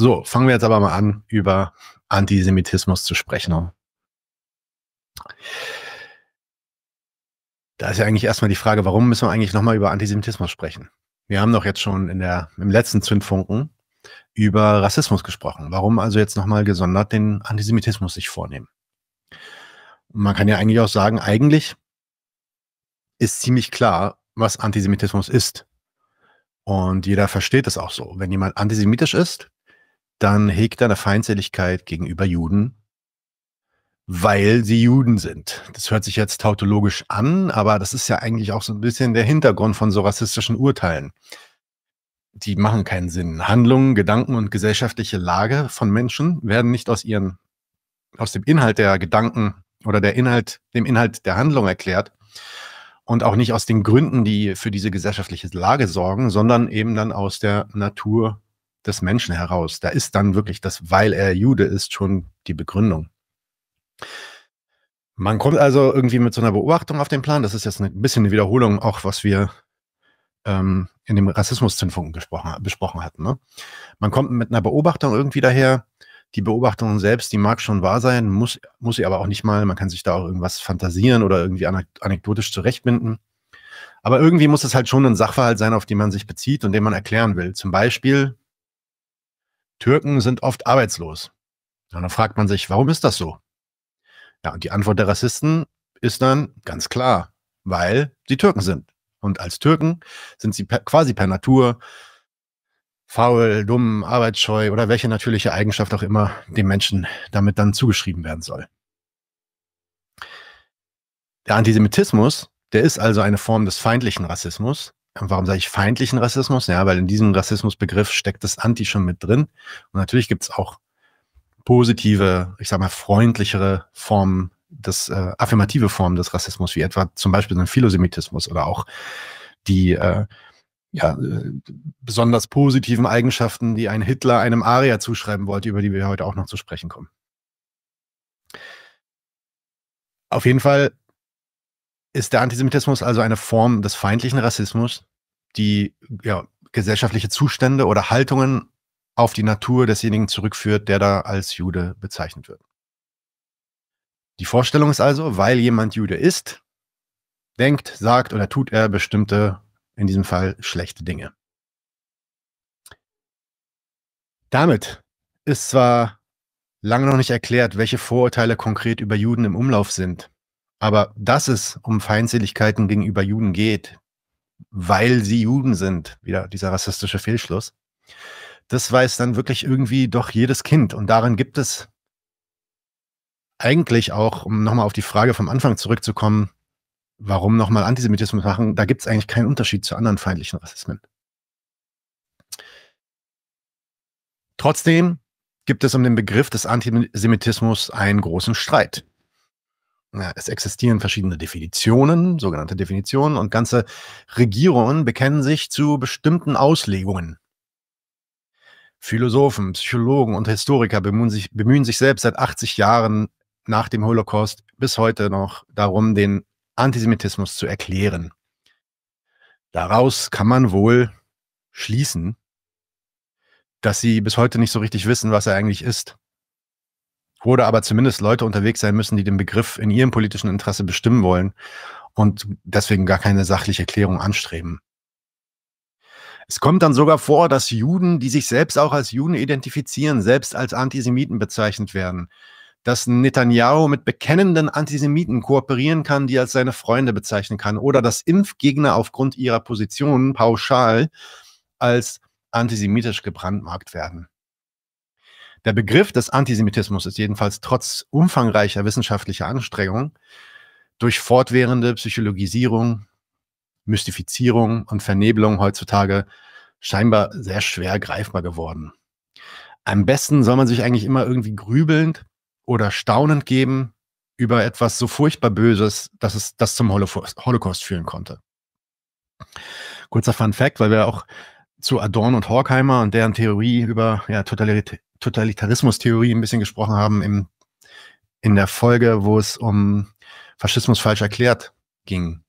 So, fangen wir jetzt aber mal an, über Antisemitismus zu sprechen. Da ist ja eigentlich erstmal die Frage, warum müssen wir eigentlich nochmal über Antisemitismus sprechen? Wir haben doch jetzt schon in der, im letzten Zündfunken über Rassismus gesprochen. Warum also jetzt nochmal gesondert den Antisemitismus sich vornehmen? Und man kann ja eigentlich auch sagen, eigentlich ist ziemlich klar, was Antisemitismus ist. Und jeder versteht es auch so. Wenn jemand antisemitisch ist, dann hegt er eine Feindseligkeit gegenüber Juden, weil sie Juden sind. Das hört sich jetzt tautologisch an, aber das ist ja eigentlich auch so ein bisschen der Hintergrund von so rassistischen Urteilen. Die machen keinen Sinn. Handlungen, Gedanken und gesellschaftliche Lage von Menschen werden nicht aus ihren, aus dem Inhalt der Gedanken oder der Inhalt, dem Inhalt der Handlung erklärt und auch nicht aus den Gründen, die für diese gesellschaftliche Lage sorgen, sondern eben dann aus der Natur des Menschen heraus. Da ist dann wirklich das, weil er Jude ist, schon die Begründung. Man kommt also irgendwie mit so einer Beobachtung auf den Plan. Das ist jetzt ein bisschen eine Wiederholung, auch was wir ähm, in dem Rassismus-Zündfunken besprochen hatten. Ne? Man kommt mit einer Beobachtung irgendwie daher. Die Beobachtung selbst, die mag schon wahr sein, muss, muss sie aber auch nicht mal. Man kann sich da auch irgendwas fantasieren oder irgendwie anekdotisch zurechtbinden. Aber irgendwie muss es halt schon ein Sachverhalt sein, auf den man sich bezieht und den man erklären will. Zum Beispiel Türken sind oft arbeitslos. Und dann fragt man sich, warum ist das so? Ja, und die Antwort der Rassisten ist dann ganz klar, weil sie Türken sind. Und als Türken sind sie per, quasi per Natur faul, dumm, arbeitsscheu oder welche natürliche Eigenschaft auch immer dem Menschen damit dann zugeschrieben werden soll. Der Antisemitismus, der ist also eine Form des feindlichen Rassismus, warum sage ich feindlichen Rassismus? Ja, weil in diesem Rassismusbegriff steckt das Anti schon mit drin. Und natürlich gibt es auch positive, ich sage mal, freundlichere Formen, des, äh, affirmative Formen des Rassismus, wie etwa zum Beispiel den Philosemitismus oder auch die äh, ja, äh, besonders positiven Eigenschaften, die ein Hitler einem Aria zuschreiben wollte, über die wir heute auch noch zu sprechen kommen. Auf jeden Fall ist der Antisemitismus also eine Form des feindlichen Rassismus, die ja, gesellschaftliche Zustände oder Haltungen auf die Natur desjenigen zurückführt, der da als Jude bezeichnet wird. Die Vorstellung ist also, weil jemand Jude ist, denkt, sagt oder tut er bestimmte, in diesem Fall schlechte Dinge. Damit ist zwar lange noch nicht erklärt, welche Vorurteile konkret über Juden im Umlauf sind, aber dass es um Feindseligkeiten gegenüber Juden geht, weil sie Juden sind. Wieder dieser rassistische Fehlschluss. Das weiß dann wirklich irgendwie doch jedes Kind. Und darin gibt es eigentlich auch, um nochmal auf die Frage vom Anfang zurückzukommen, warum nochmal Antisemitismus machen, da gibt es eigentlich keinen Unterschied zu anderen feindlichen Rassismen. Trotzdem gibt es um den Begriff des Antisemitismus einen großen Streit ja, es existieren verschiedene Definitionen, sogenannte Definitionen, und ganze Regierungen bekennen sich zu bestimmten Auslegungen. Philosophen, Psychologen und Historiker bemühen sich, bemühen sich selbst seit 80 Jahren nach dem Holocaust bis heute noch darum, den Antisemitismus zu erklären. Daraus kann man wohl schließen, dass sie bis heute nicht so richtig wissen, was er eigentlich ist. Oder aber zumindest Leute unterwegs sein müssen, die den Begriff in ihrem politischen Interesse bestimmen wollen und deswegen gar keine sachliche Klärung anstreben. Es kommt dann sogar vor, dass Juden, die sich selbst auch als Juden identifizieren, selbst als Antisemiten bezeichnet werden. Dass Netanyahu mit bekennenden Antisemiten kooperieren kann, die als seine Freunde bezeichnen kann. Oder dass Impfgegner aufgrund ihrer Positionen pauschal als antisemitisch gebrandmarkt werden. Der Begriff des Antisemitismus ist jedenfalls trotz umfangreicher wissenschaftlicher Anstrengungen durch fortwährende Psychologisierung, Mystifizierung und Vernebelung heutzutage scheinbar sehr schwer greifbar geworden. Am besten soll man sich eigentlich immer irgendwie grübelnd oder staunend geben über etwas so furchtbar Böses, dass es das zum Holocaust führen konnte. Kurzer Fun Fact, weil wir auch zu Adorn und Horkheimer und deren Theorie über ja, Totalitarismus-Theorie ein bisschen gesprochen haben im, in der Folge, wo es um Faschismus falsch erklärt ging.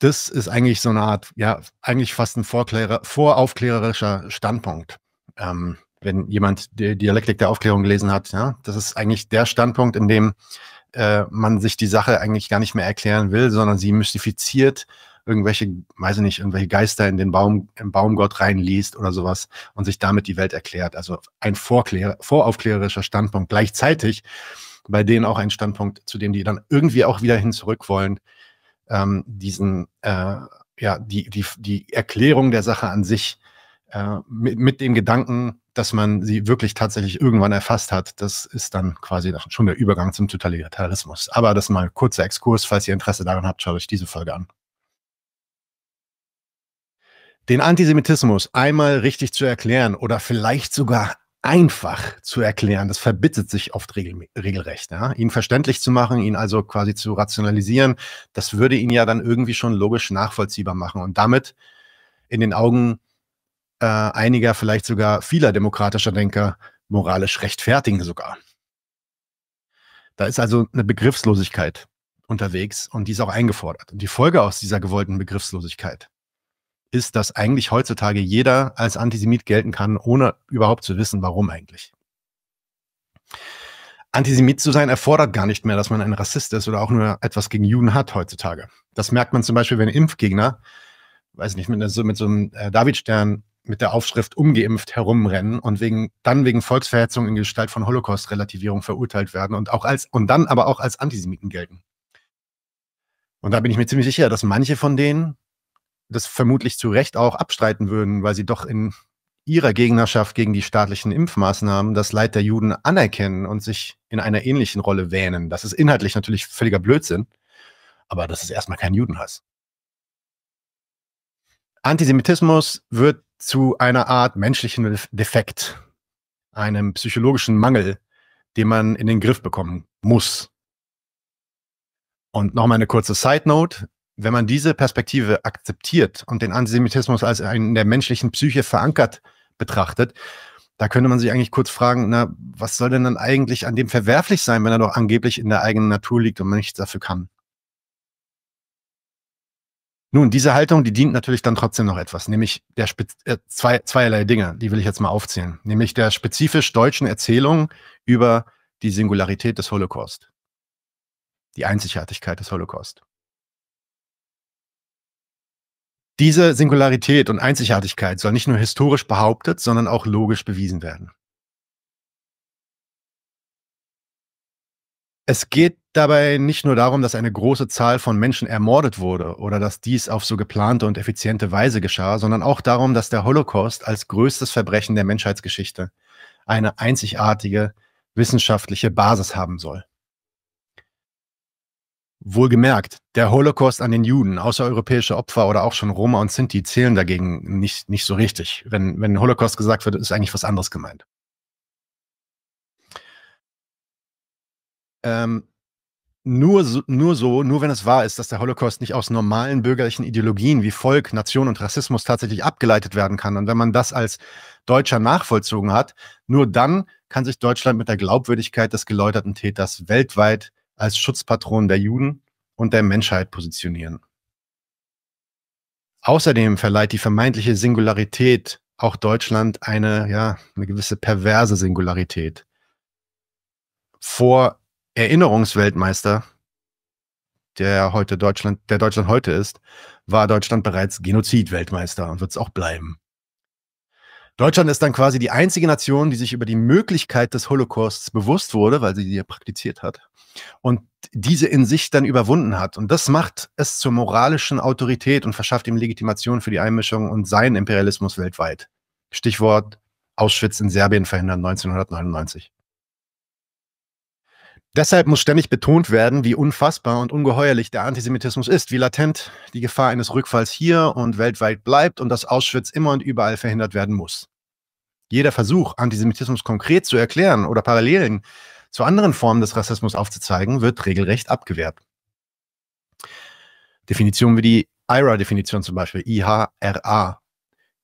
Das ist eigentlich so eine Art, ja, eigentlich fast ein Vorklärer, voraufklärerischer Standpunkt. Ähm, wenn jemand die Dialektik der Aufklärung gelesen hat, ja, das ist eigentlich der Standpunkt, in dem äh, man sich die Sache eigentlich gar nicht mehr erklären will, sondern sie mystifiziert irgendwelche, weiß ich nicht, irgendwelche Geister in den Baum, im Baumgott reinliest oder sowas und sich damit die Welt erklärt. Also ein Vorklär, voraufklärerischer Standpunkt. Gleichzeitig bei denen auch ein Standpunkt, zu dem die dann irgendwie auch wieder hin zurück wollen, ähm, diesen, äh, ja, die, die, die Erklärung der Sache an sich äh, mit, mit dem Gedanken, dass man sie wirklich tatsächlich irgendwann erfasst hat, das ist dann quasi schon der Übergang zum Totalitarismus. Aber das mal ein kurzer Exkurs. Falls ihr Interesse daran habt, schaut euch diese Folge an den Antisemitismus einmal richtig zu erklären oder vielleicht sogar einfach zu erklären, das verbittet sich oft regel regelrecht. Ja? Ihn verständlich zu machen, ihn also quasi zu rationalisieren, das würde ihn ja dann irgendwie schon logisch nachvollziehbar machen und damit in den Augen äh, einiger, vielleicht sogar vieler demokratischer Denker moralisch rechtfertigen sogar. Da ist also eine Begriffslosigkeit unterwegs und die ist auch eingefordert. Und die Folge aus dieser gewollten Begriffslosigkeit ist, dass eigentlich heutzutage jeder als Antisemit gelten kann, ohne überhaupt zu wissen, warum eigentlich. Antisemit zu sein erfordert gar nicht mehr, dass man ein Rassist ist oder auch nur etwas gegen Juden hat heutzutage. Das merkt man zum Beispiel, wenn Impfgegner, weiß nicht, mit, so, mit so einem äh, Davidstern mit der Aufschrift umgeimpft herumrennen und wegen, dann wegen Volksverhetzung in Gestalt von Holocaust-Relativierung verurteilt werden und auch als, und dann aber auch als Antisemiten gelten. Und da bin ich mir ziemlich sicher, dass manche von denen das vermutlich zu Recht auch abstreiten würden, weil sie doch in ihrer Gegnerschaft gegen die staatlichen Impfmaßnahmen das Leid der Juden anerkennen und sich in einer ähnlichen Rolle wähnen. Das ist inhaltlich natürlich völliger Blödsinn, aber das ist erstmal kein Judenhass. Antisemitismus wird zu einer Art menschlichen Defekt, einem psychologischen Mangel, den man in den Griff bekommen muss. Und nochmal eine kurze Side Note wenn man diese Perspektive akzeptiert und den Antisemitismus als einen in der menschlichen Psyche verankert betrachtet, da könnte man sich eigentlich kurz fragen, na, was soll denn dann eigentlich an dem verwerflich sein, wenn er doch angeblich in der eigenen Natur liegt und man nichts dafür kann? Nun, diese Haltung, die dient natürlich dann trotzdem noch etwas, nämlich der Spez äh, zwei, zweierlei Dinge, die will ich jetzt mal aufzählen, nämlich der spezifisch deutschen Erzählung über die Singularität des Holocaust, die Einzigartigkeit des Holocaust. Diese Singularität und Einzigartigkeit soll nicht nur historisch behauptet, sondern auch logisch bewiesen werden. Es geht dabei nicht nur darum, dass eine große Zahl von Menschen ermordet wurde oder dass dies auf so geplante und effiziente Weise geschah, sondern auch darum, dass der Holocaust als größtes Verbrechen der Menschheitsgeschichte eine einzigartige wissenschaftliche Basis haben soll. Wohlgemerkt, der Holocaust an den Juden, außereuropäische Opfer oder auch schon Roma und Sinti zählen dagegen nicht, nicht so richtig. Wenn, wenn Holocaust gesagt wird, ist eigentlich was anderes gemeint. Ähm, nur, so, nur so, nur wenn es wahr ist, dass der Holocaust nicht aus normalen bürgerlichen Ideologien wie Volk, Nation und Rassismus tatsächlich abgeleitet werden kann. Und wenn man das als Deutscher nachvollzogen hat, nur dann kann sich Deutschland mit der Glaubwürdigkeit des geläuterten Täters weltweit als Schutzpatron der Juden und der Menschheit positionieren. Außerdem verleiht die vermeintliche Singularität auch Deutschland eine, ja, eine gewisse perverse Singularität. Vor Erinnerungsweltmeister, der heute Deutschland, der Deutschland heute ist, war Deutschland bereits Genozidweltmeister und wird es auch bleiben. Deutschland ist dann quasi die einzige Nation, die sich über die Möglichkeit des Holocausts bewusst wurde, weil sie sie ja praktiziert hat und diese in sich dann überwunden hat. Und das macht es zur moralischen Autorität und verschafft ihm Legitimation für die Einmischung und seinen Imperialismus weltweit. Stichwort Auschwitz in Serbien verhindern 1999. Deshalb muss ständig betont werden, wie unfassbar und ungeheuerlich der Antisemitismus ist, wie latent die Gefahr eines Rückfalls hier und weltweit bleibt und dass Auschwitz immer und überall verhindert werden muss. Jeder Versuch, Antisemitismus konkret zu erklären oder Parallelen zu anderen Formen des Rassismus aufzuzeigen, wird regelrecht abgewehrt. Definitionen wie die IRA-Definition zum Beispiel, IHRA,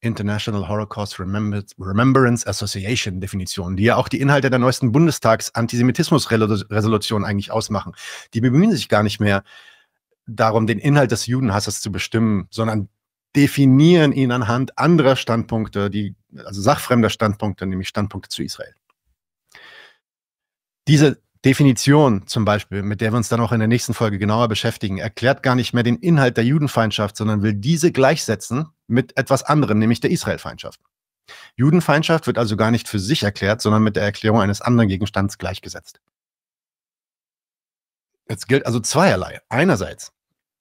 International Holocaust Remembrance Association Definition, die ja auch die Inhalte der neuesten Bundestags-Antisemitismus-Resolution eigentlich ausmachen. Die bemühen sich gar nicht mehr darum, den Inhalt des Judenhasses zu bestimmen, sondern definieren ihn anhand anderer Standpunkte, die, also sachfremder Standpunkte, nämlich Standpunkte zu Israel. Diese Definition zum Beispiel, mit der wir uns dann auch in der nächsten Folge genauer beschäftigen, erklärt gar nicht mehr den Inhalt der Judenfeindschaft, sondern will diese gleichsetzen mit etwas anderem, nämlich der Israelfeindschaft. Judenfeindschaft wird also gar nicht für sich erklärt, sondern mit der Erklärung eines anderen Gegenstands gleichgesetzt. Jetzt gilt also zweierlei. Einerseits,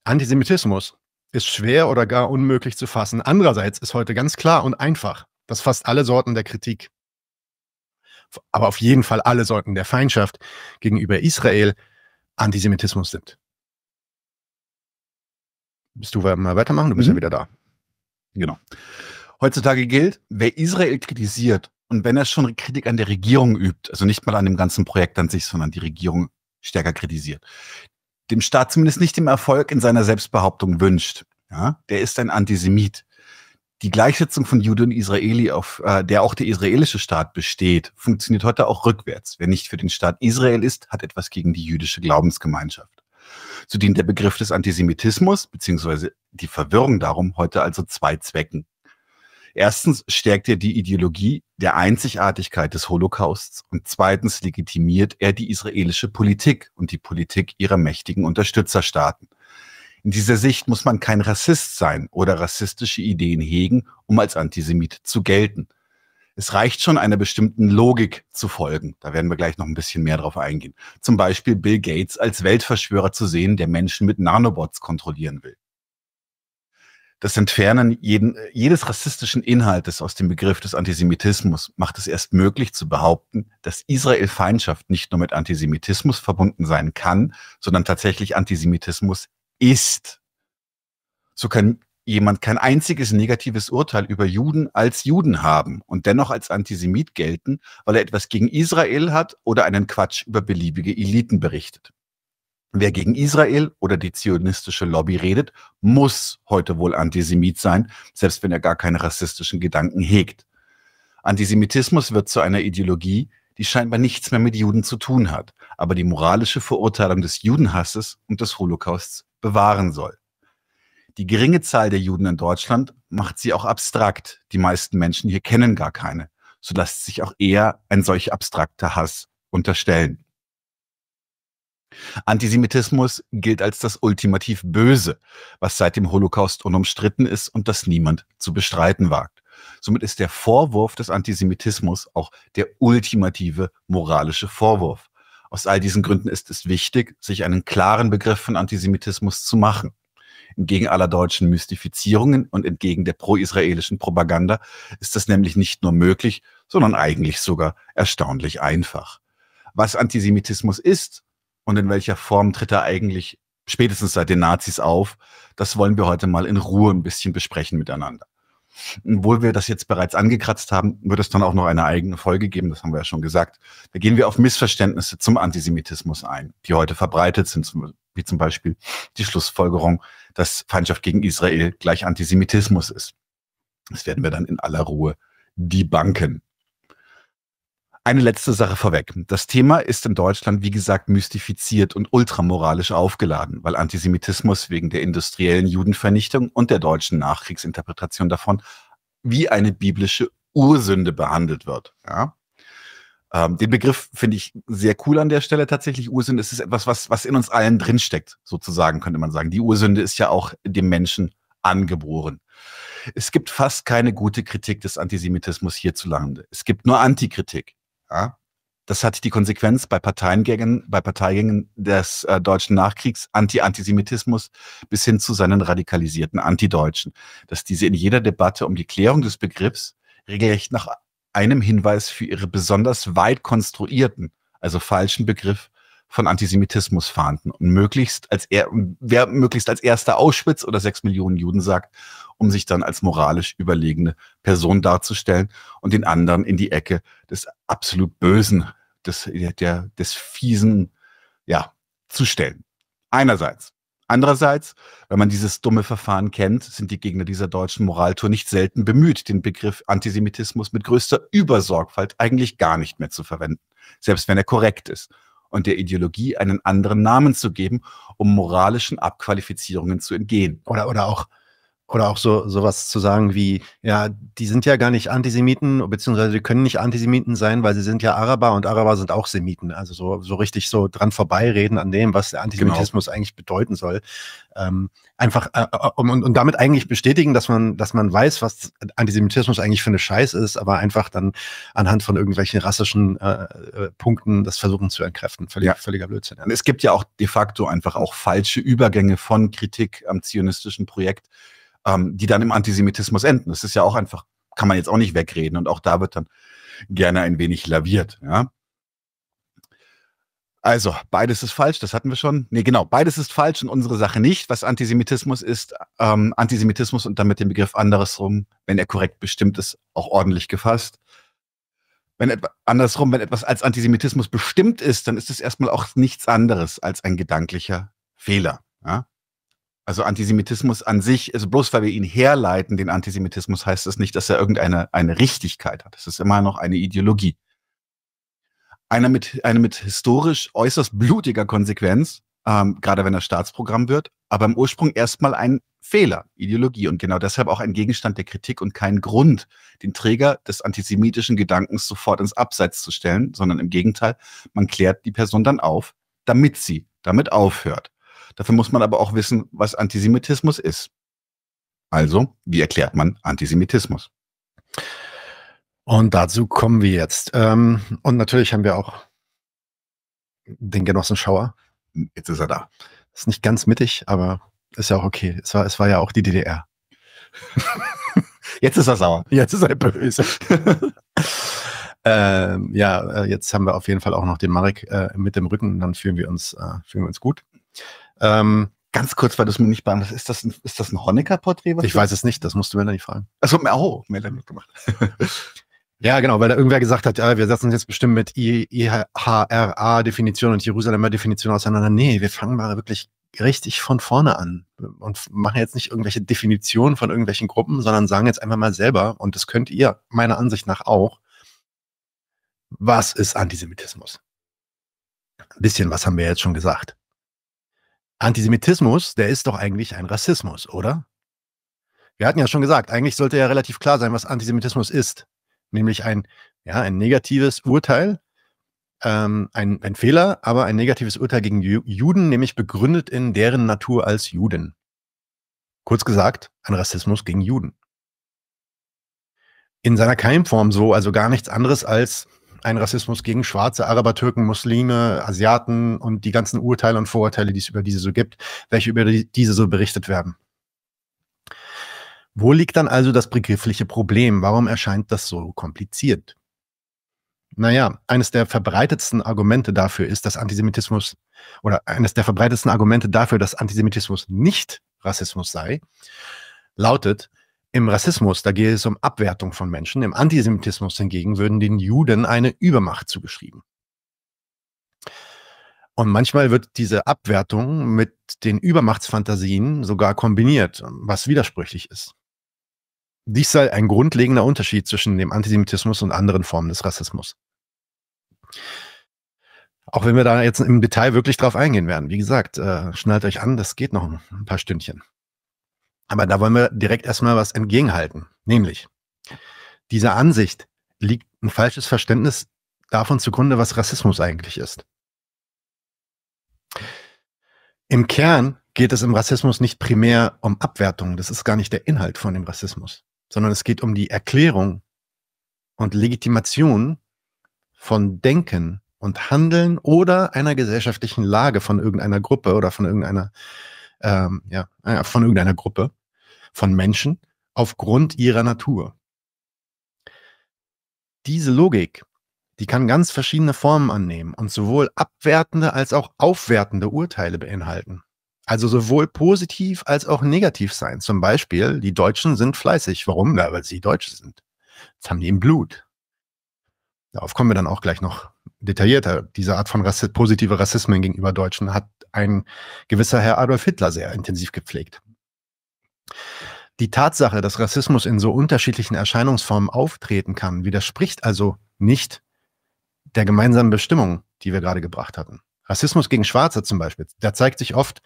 Antisemitismus ist schwer oder gar unmöglich zu fassen. Andererseits ist heute ganz klar und einfach, dass fast alle Sorten der Kritik, aber auf jeden Fall alle Sorten der Feindschaft gegenüber Israel Antisemitismus sind. Bist du mal weitermachen? Du bist mhm. ja wieder da. Genau. Heutzutage gilt, wer Israel kritisiert und wenn er schon Kritik an der Regierung übt, also nicht mal an dem ganzen Projekt an sich, sondern die Regierung stärker kritisiert, dem Staat zumindest nicht den Erfolg in seiner Selbstbehauptung wünscht, ja, der ist ein Antisemit. Die Gleichsetzung von Jude und Israeli, auf äh, der auch der israelische Staat besteht, funktioniert heute auch rückwärts. Wer nicht für den Staat Israel ist, hat etwas gegen die jüdische Glaubensgemeinschaft. So dient der Begriff des Antisemitismus bzw. die Verwirrung darum heute also zwei Zwecken. Erstens stärkt er die Ideologie der Einzigartigkeit des Holocausts und zweitens legitimiert er die israelische Politik und die Politik ihrer mächtigen Unterstützerstaaten. In dieser Sicht muss man kein Rassist sein oder rassistische Ideen hegen, um als Antisemit zu gelten. Es reicht schon, einer bestimmten Logik zu folgen. Da werden wir gleich noch ein bisschen mehr drauf eingehen. Zum Beispiel Bill Gates als Weltverschwörer zu sehen, der Menschen mit Nanobots kontrollieren will. Das Entfernen jeden, jedes rassistischen Inhaltes aus dem Begriff des Antisemitismus macht es erst möglich zu behaupten, dass Israel-Feindschaft nicht nur mit Antisemitismus verbunden sein kann, sondern tatsächlich Antisemitismus ist. So kann jemand kein einziges negatives Urteil über Juden als Juden haben und dennoch als Antisemit gelten, weil er etwas gegen Israel hat oder einen Quatsch über beliebige Eliten berichtet. Wer gegen Israel oder die zionistische Lobby redet, muss heute wohl Antisemit sein, selbst wenn er gar keine rassistischen Gedanken hegt. Antisemitismus wird zu einer Ideologie, die scheinbar nichts mehr mit Juden zu tun hat, aber die moralische Verurteilung des Judenhasses und des Holocausts bewahren soll. Die geringe Zahl der Juden in Deutschland macht sie auch abstrakt. Die meisten Menschen hier kennen gar keine, So lässt sich auch eher ein solch abstrakter Hass unterstellen. Antisemitismus gilt als das ultimativ Böse, was seit dem Holocaust unumstritten ist und das niemand zu bestreiten wagt. Somit ist der Vorwurf des Antisemitismus auch der ultimative moralische Vorwurf. Aus all diesen Gründen ist es wichtig, sich einen klaren Begriff von Antisemitismus zu machen. Entgegen aller deutschen Mystifizierungen und entgegen der pro-israelischen Propaganda ist das nämlich nicht nur möglich, sondern eigentlich sogar erstaunlich einfach. Was Antisemitismus ist und in welcher Form tritt er eigentlich spätestens seit den Nazis auf, das wollen wir heute mal in Ruhe ein bisschen besprechen miteinander. Obwohl wir das jetzt bereits angekratzt haben, wird es dann auch noch eine eigene Folge geben, das haben wir ja schon gesagt. Da gehen wir auf Missverständnisse zum Antisemitismus ein, die heute verbreitet sind, wie zum Beispiel die Schlussfolgerung, dass Feindschaft gegen Israel gleich Antisemitismus ist. Das werden wir dann in aller Ruhe debanken. Eine letzte Sache vorweg. Das Thema ist in Deutschland, wie gesagt, mystifiziert und ultramoralisch aufgeladen, weil Antisemitismus wegen der industriellen Judenvernichtung und der deutschen Nachkriegsinterpretation davon wie eine biblische Ursünde behandelt wird. Ja? Ähm, den Begriff finde ich sehr cool an der Stelle tatsächlich. Ursünde ist etwas, was, was in uns allen drinsteckt, sozusagen, könnte man sagen. Die Ursünde ist ja auch dem Menschen angeboren. Es gibt fast keine gute Kritik des Antisemitismus hierzulande. Es gibt nur Antikritik. Ja? Das hat die Konsequenz bei Parteigängen, bei Parteigängen des äh, deutschen Nachkriegs, Anti-Antisemitismus bis hin zu seinen radikalisierten Antideutschen, dass diese in jeder Debatte um die Klärung des Begriffs regelrecht nach einem Hinweis für ihre besonders weit konstruierten, also falschen Begriff von Antisemitismus fahnden und möglichst als er, wer möglichst als erster Auschwitz oder sechs Millionen Juden sagt, um sich dann als moralisch überlegene Person darzustellen und den anderen in die Ecke des absolut Bösen, des, der, des fiesen, ja, zu stellen. Einerseits. Andererseits, wenn man dieses dumme Verfahren kennt, sind die Gegner dieser deutschen Moraltour nicht selten bemüht, den Begriff Antisemitismus mit größter Übersorgfalt eigentlich gar nicht mehr zu verwenden, selbst wenn er korrekt ist, und der Ideologie einen anderen Namen zu geben, um moralischen Abqualifizierungen zu entgehen. Oder, oder auch oder auch so sowas zu sagen wie, ja, die sind ja gar nicht Antisemiten, beziehungsweise die können nicht Antisemiten sein, weil sie sind ja Araber und Araber sind auch Semiten. Also so, so richtig so dran vorbeireden an dem, was der genau. Antisemitismus genau. eigentlich bedeuten soll. Ähm, einfach äh, äh und, und damit eigentlich bestätigen, dass man, dass man weiß, was Antisemitismus eigentlich für eine Scheiß ist, aber einfach dann anhand von irgendwelchen rassischen äh, äh Punkten das versuchen zu entkräften. Völlig, ja. Völliger Blödsinn. Es gibt ja auch de facto einfach auch falsche Übergänge von Kritik am zionistischen Projekt ähm, die dann im Antisemitismus enden. Das ist ja auch einfach, kann man jetzt auch nicht wegreden und auch da wird dann gerne ein wenig laviert. Ja? Also, beides ist falsch, das hatten wir schon. Nee, genau, beides ist falsch und unsere Sache nicht. Was Antisemitismus ist, ähm, Antisemitismus und damit den Begriff andersrum, wenn er korrekt bestimmt ist, auch ordentlich gefasst. Wenn andersrum, wenn etwas als Antisemitismus bestimmt ist, dann ist es erstmal auch nichts anderes als ein gedanklicher Fehler. Ja? Also Antisemitismus an sich, also bloß weil wir ihn herleiten, den Antisemitismus, heißt das nicht, dass er irgendeine eine Richtigkeit hat. Es ist immer noch eine Ideologie. Eine mit, eine mit historisch äußerst blutiger Konsequenz, ähm, gerade wenn er Staatsprogramm wird, aber im Ursprung erstmal ein Fehler, Ideologie und genau deshalb auch ein Gegenstand der Kritik und kein Grund, den Träger des antisemitischen Gedankens sofort ins Abseits zu stellen, sondern im Gegenteil, man klärt die Person dann auf, damit sie damit aufhört. Dafür muss man aber auch wissen, was Antisemitismus ist. Also, wie erklärt man Antisemitismus? Und dazu kommen wir jetzt. Ähm, und natürlich haben wir auch den Genossen Schauer. Jetzt ist er da. Ist nicht ganz mittig, aber ist ja auch okay. Es war, es war ja auch die DDR. jetzt ist er sauer. Jetzt ist er böse. ähm, ja, äh, jetzt haben wir auf jeden Fall auch noch den Marek äh, mit dem Rücken. Dann fühlen wir uns, äh, fühlen wir uns gut. Ähm, ganz kurz, weil du es mir nicht beantwortet ist das ein, ist das ein Honecker-Porträt? Ich weiß es nicht, das musst du Melanie fragen. Achso, oh, Melanie gemacht. ja, genau, weil da irgendwer gesagt hat, ja, wir setzen uns jetzt bestimmt mit IHRA-Definition und Jerusalemer Definition auseinander. Nee, wir fangen mal wirklich richtig von vorne an und machen jetzt nicht irgendwelche Definitionen von irgendwelchen Gruppen, sondern sagen jetzt einfach mal selber, und das könnt ihr meiner Ansicht nach auch, was ist Antisemitismus? Ein bisschen was haben wir jetzt schon gesagt. Antisemitismus, der ist doch eigentlich ein Rassismus, oder? Wir hatten ja schon gesagt, eigentlich sollte ja relativ klar sein, was Antisemitismus ist. Nämlich ein, ja, ein negatives Urteil, ähm, ein, ein Fehler, aber ein negatives Urteil gegen Juden, nämlich begründet in deren Natur als Juden. Kurz gesagt, ein Rassismus gegen Juden. In seiner Keimform so, also gar nichts anderes als ein Rassismus gegen Schwarze, Araber, Türken, Muslime, Asiaten und die ganzen Urteile und Vorurteile, die es über diese so gibt, welche über die, diese so berichtet werden. Wo liegt dann also das begriffliche Problem? Warum erscheint das so kompliziert? Naja, eines der verbreitetsten Argumente dafür ist, dass Antisemitismus oder eines der verbreitetsten Argumente dafür, dass Antisemitismus nicht Rassismus sei, lautet, im Rassismus, da gehe es um Abwertung von Menschen. Im Antisemitismus hingegen würden den Juden eine Übermacht zugeschrieben. Und manchmal wird diese Abwertung mit den Übermachtsfantasien sogar kombiniert, was widersprüchlich ist. Dies sei ein grundlegender Unterschied zwischen dem Antisemitismus und anderen Formen des Rassismus. Auch wenn wir da jetzt im Detail wirklich drauf eingehen werden. Wie gesagt, äh, schnallt euch an, das geht noch ein paar Stündchen. Aber da wollen wir direkt erstmal was entgegenhalten. Nämlich, dieser Ansicht liegt ein falsches Verständnis davon zugrunde, was Rassismus eigentlich ist. Im Kern geht es im Rassismus nicht primär um Abwertung. Das ist gar nicht der Inhalt von dem Rassismus, sondern es geht um die Erklärung und Legitimation von Denken und Handeln oder einer gesellschaftlichen Lage von irgendeiner Gruppe oder von irgendeiner, ähm, ja, äh, von irgendeiner Gruppe von Menschen aufgrund ihrer Natur. Diese Logik, die kann ganz verschiedene Formen annehmen und sowohl abwertende als auch aufwertende Urteile beinhalten. Also sowohl positiv als auch negativ sein. Zum Beispiel, die Deutschen sind fleißig. Warum? Na, weil sie Deutsche sind. Das haben die im Blut. Darauf kommen wir dann auch gleich noch detaillierter. Diese Art von Rassi positive Rassismen gegenüber Deutschen hat ein gewisser Herr Adolf Hitler sehr intensiv gepflegt. Die Tatsache, dass Rassismus in so unterschiedlichen Erscheinungsformen auftreten kann, widerspricht also nicht der gemeinsamen Bestimmung, die wir gerade gebracht hatten. Rassismus gegen Schwarze zum Beispiel, der zeigt sich oft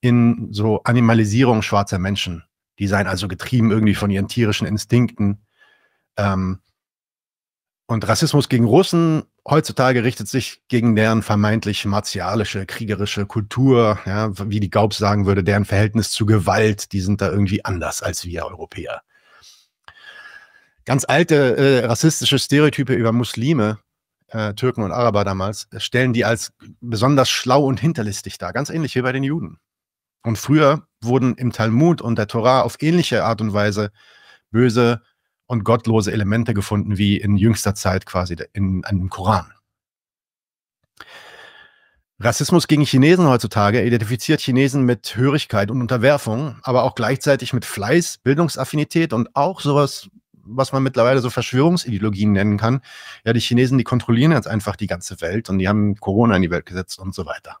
in so Animalisierung schwarzer Menschen. Die seien also getrieben irgendwie von ihren tierischen Instinkten. Ähm, und Rassismus gegen Russen heutzutage richtet sich gegen deren vermeintlich martialische, kriegerische Kultur, ja, wie die Gaubs sagen würde, deren Verhältnis zu Gewalt, die sind da irgendwie anders als wir Europäer. Ganz alte äh, rassistische Stereotype über Muslime, äh, Türken und Araber damals, äh, stellen die als besonders schlau und hinterlistig dar, ganz ähnlich wie bei den Juden. Und früher wurden im Talmud und der Torah auf ähnliche Art und Weise böse und gottlose Elemente gefunden, wie in jüngster Zeit quasi in einem Koran. Rassismus gegen Chinesen heutzutage identifiziert Chinesen mit Hörigkeit und Unterwerfung, aber auch gleichzeitig mit Fleiß, Bildungsaffinität und auch sowas, was man mittlerweile so Verschwörungsideologien nennen kann. Ja, die Chinesen, die kontrollieren jetzt einfach die ganze Welt und die haben Corona in die Welt gesetzt und so weiter.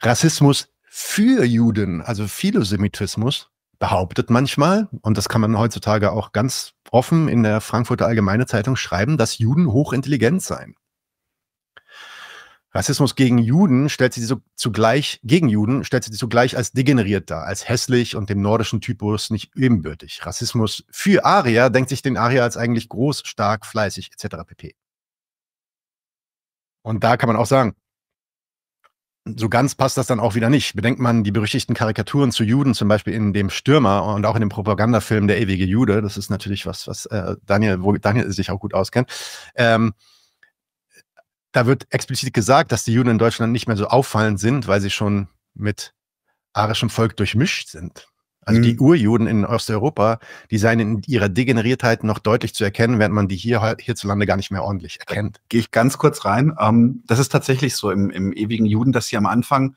Rassismus für Juden, also Philosemitismus, behauptet manchmal, und das kann man heutzutage auch ganz offen in der Frankfurter Allgemeine Zeitung schreiben, dass Juden hochintelligent seien. Rassismus gegen Juden stellt sie zugleich, gegen Juden stellt sie zugleich als degeneriert dar, als hässlich und dem nordischen Typus nicht ebenbürtig. Rassismus für Arier denkt sich den Arier als eigentlich groß, stark, fleißig etc. pp. Und da kann man auch sagen, so ganz passt das dann auch wieder nicht. Bedenkt man die berüchtigten Karikaturen zu Juden, zum Beispiel in dem Stürmer und auch in dem Propagandafilm Der ewige Jude, das ist natürlich was, was äh, Daniel, wo Daniel sich auch gut auskennt. Ähm, da wird explizit gesagt, dass die Juden in Deutschland nicht mehr so auffallend sind, weil sie schon mit arischem Volk durchmischt sind. Also mhm. die Urjuden in Osteuropa, die seien in ihrer Degeneriertheit noch deutlich zu erkennen, während man die hier hierzulande gar nicht mehr ordentlich erkennt. Gehe ich ganz kurz rein. Ähm, das ist tatsächlich so im, im ewigen Juden, dass sie am Anfang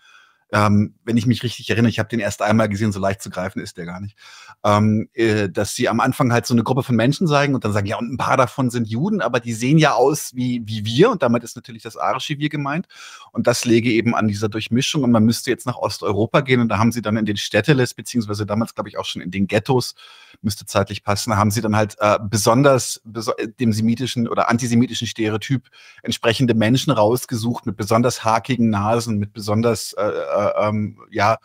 ähm, wenn ich mich richtig erinnere, ich habe den erst einmal gesehen, so leicht zu greifen ist der gar nicht, ähm, äh, dass sie am Anfang halt so eine Gruppe von Menschen zeigen und dann sagen, ja, und ein paar davon sind Juden, aber die sehen ja aus wie, wie wir und damit ist natürlich das arische gemeint und das lege eben an dieser Durchmischung und man müsste jetzt nach Osteuropa gehen und da haben sie dann in den Städteles, beziehungsweise damals glaube ich auch schon in den Ghettos, müsste zeitlich passen, da haben sie dann halt äh, besonders bes äh, dem semitischen oder antisemitischen Stereotyp entsprechende Menschen rausgesucht mit besonders hakigen Nasen, mit besonders äh, äh äh, ähm, ja,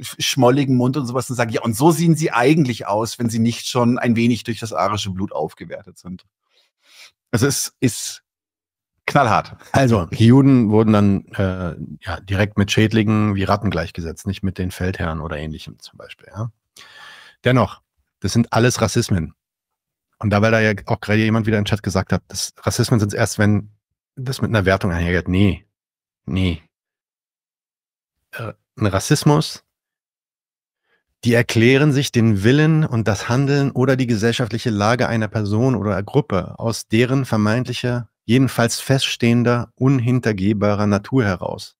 schmolligen Mund und sowas und sage, ja, und so sehen sie eigentlich aus, wenn sie nicht schon ein wenig durch das arische Blut aufgewertet sind. Also es ist knallhart. Also, Juden wurden dann äh, ja, direkt mit Schädlingen wie Ratten gleichgesetzt, nicht mit den Feldherren oder ähnlichem zum Beispiel. Ja. Dennoch, das sind alles Rassismen. Und da, weil da ja auch gerade jemand wieder im Chat gesagt hat, dass Rassismen sind es erst, wenn das mit einer Wertung einhergeht. Nee, nee, äh, Rassismus, die erklären sich den Willen und das Handeln oder die gesellschaftliche Lage einer Person oder Gruppe aus deren vermeintlicher, jedenfalls feststehender, unhintergehbarer Natur heraus.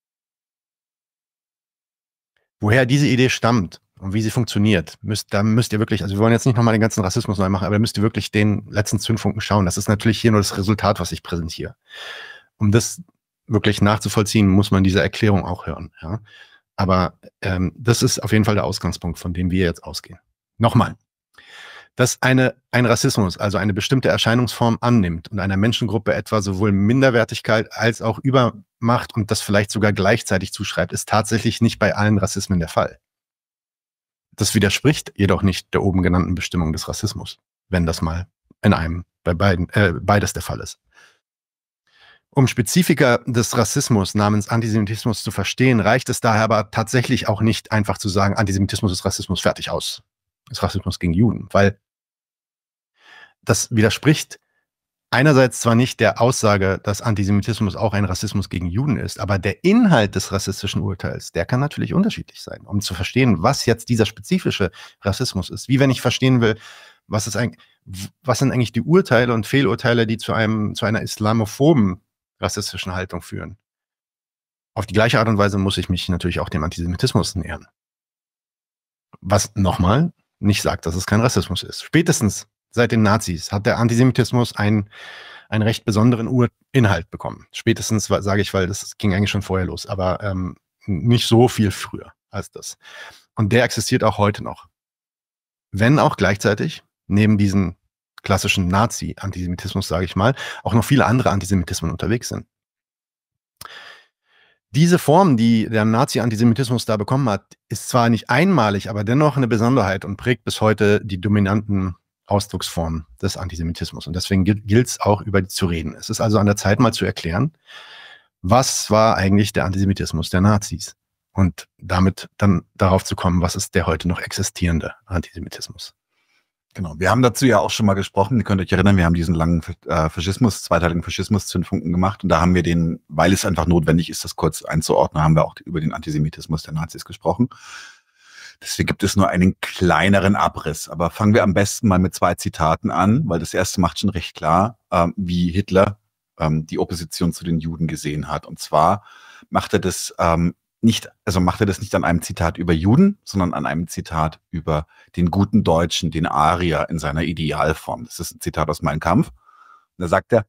Woher diese Idee stammt und wie sie funktioniert, müsst, da müsst ihr wirklich, also wir wollen jetzt nicht nochmal den ganzen Rassismus neu machen, aber da müsst ihr wirklich den letzten Zündfunken schauen. Das ist natürlich hier nur das Resultat, was ich präsentiere. Um das wirklich nachzuvollziehen, muss man diese Erklärung auch hören. Ja? Aber ähm, das ist auf jeden Fall der Ausgangspunkt, von dem wir jetzt ausgehen. Nochmal, dass eine, ein Rassismus, also eine bestimmte Erscheinungsform annimmt und einer Menschengruppe etwa sowohl Minderwertigkeit als auch Übermacht und das vielleicht sogar gleichzeitig zuschreibt, ist tatsächlich nicht bei allen Rassismen der Fall. Das widerspricht jedoch nicht der oben genannten Bestimmung des Rassismus, wenn das mal in einem, bei beiden, äh, beides der Fall ist. Um Spezifika des Rassismus namens Antisemitismus zu verstehen, reicht es daher aber tatsächlich auch nicht einfach zu sagen, Antisemitismus ist Rassismus fertig aus. Ist Rassismus gegen Juden, weil das widerspricht einerseits zwar nicht der Aussage, dass Antisemitismus auch ein Rassismus gegen Juden ist, aber der Inhalt des rassistischen Urteils, der kann natürlich unterschiedlich sein, um zu verstehen, was jetzt dieser spezifische Rassismus ist. Wie wenn ich verstehen will, was ist eigentlich, was sind eigentlich die Urteile und Fehlurteile, die zu einem, zu einer islamophoben rassistischen Haltung führen. Auf die gleiche Art und Weise muss ich mich natürlich auch dem Antisemitismus nähern. Was nochmal nicht sagt, dass es kein Rassismus ist. Spätestens seit den Nazis hat der Antisemitismus einen, einen recht besonderen Urinhalt bekommen. Spätestens sage ich, weil das ging eigentlich schon vorher los, aber ähm, nicht so viel früher als das. Und der existiert auch heute noch. Wenn auch gleichzeitig neben diesen klassischen Nazi-Antisemitismus, sage ich mal, auch noch viele andere Antisemitismen unterwegs sind. Diese Form, die der Nazi-Antisemitismus da bekommen hat, ist zwar nicht einmalig, aber dennoch eine Besonderheit und prägt bis heute die dominanten Ausdrucksformen des Antisemitismus. Und deswegen gilt es auch, über die zu reden. Es ist also an der Zeit, mal zu erklären, was war eigentlich der Antisemitismus der Nazis? Und damit dann darauf zu kommen, was ist der heute noch existierende Antisemitismus? Genau, wir haben dazu ja auch schon mal gesprochen, ihr könnt euch erinnern, wir haben diesen langen äh, Faschismus, zweiteiligen Faschismus Zündfunken gemacht und da haben wir den, weil es einfach notwendig ist, das kurz einzuordnen, haben wir auch über den Antisemitismus der Nazis gesprochen. Deswegen gibt es nur einen kleineren Abriss. Aber fangen wir am besten mal mit zwei Zitaten an, weil das erste macht schon recht klar, ähm, wie Hitler ähm, die Opposition zu den Juden gesehen hat. Und zwar macht er das ähm, nicht, also macht er das nicht an einem Zitat über Juden, sondern an einem Zitat über den guten Deutschen, den Arier in seiner Idealform. Das ist ein Zitat aus meinem Kampf. Und da sagt er,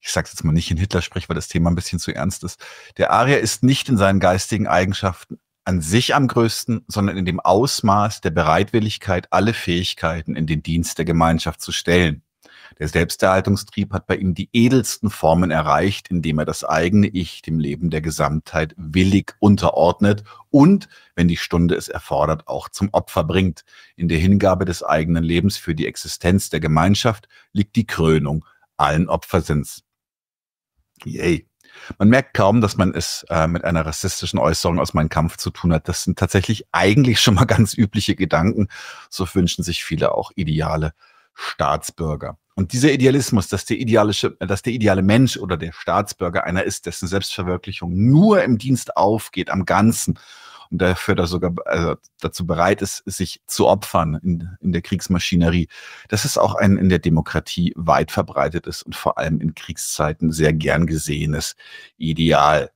ich sag's jetzt mal nicht in Hitler sprich, weil das Thema ein bisschen zu ernst ist. Der Arier ist nicht in seinen geistigen Eigenschaften an sich am größten, sondern in dem Ausmaß der Bereitwilligkeit, alle Fähigkeiten in den Dienst der Gemeinschaft zu stellen. Der Selbsterhaltungstrieb hat bei ihm die edelsten Formen erreicht, indem er das eigene Ich dem Leben der Gesamtheit willig unterordnet und, wenn die Stunde es erfordert, auch zum Opfer bringt. In der Hingabe des eigenen Lebens für die Existenz der Gemeinschaft liegt die Krönung allen Opfersinns. Yay. Man merkt kaum, dass man es äh, mit einer rassistischen Äußerung aus meinem Kampf zu tun hat. Das sind tatsächlich eigentlich schon mal ganz übliche Gedanken. So wünschen sich viele auch ideale Staatsbürger. Und dieser Idealismus, dass der, idealische, dass der ideale Mensch oder der Staatsbürger einer ist, dessen Selbstverwirklichung nur im Dienst aufgeht, am Ganzen und dafür da sogar also dazu bereit ist, sich zu opfern in, in der Kriegsmaschinerie, das ist auch ein in der Demokratie weit verbreitetes und vor allem in Kriegszeiten sehr gern gesehenes Ideal.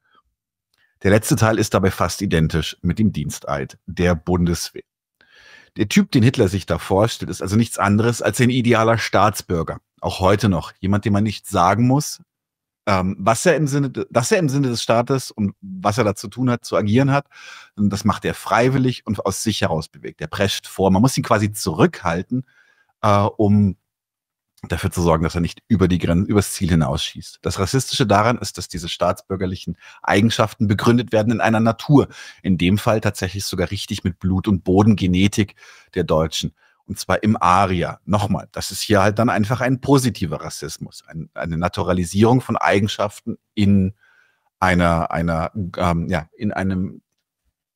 Der letzte Teil ist dabei fast identisch mit dem Diensteid der Bundeswehr. Der Typ, den Hitler sich da vorstellt, ist also nichts anderes als ein idealer Staatsbürger. Auch heute noch. Jemand, dem man nicht sagen muss, ähm, was er im Sinne, dass er im Sinne des Staates und was er da zu tun hat, zu agieren hat. Und das macht er freiwillig und aus sich heraus bewegt. Er prescht vor. Man muss ihn quasi zurückhalten, äh, um dafür zu sorgen, dass er nicht über die Grenzen, übers Ziel hinausschießt. Das Rassistische daran ist, dass diese staatsbürgerlichen Eigenschaften begründet werden in einer Natur. In dem Fall tatsächlich sogar richtig mit Blut und Bodengenetik der Deutschen. Und zwar im Aria. Nochmal, das ist hier halt dann einfach ein positiver Rassismus. Ein, eine Naturalisierung von Eigenschaften in einer, einer, ähm, ja, in einem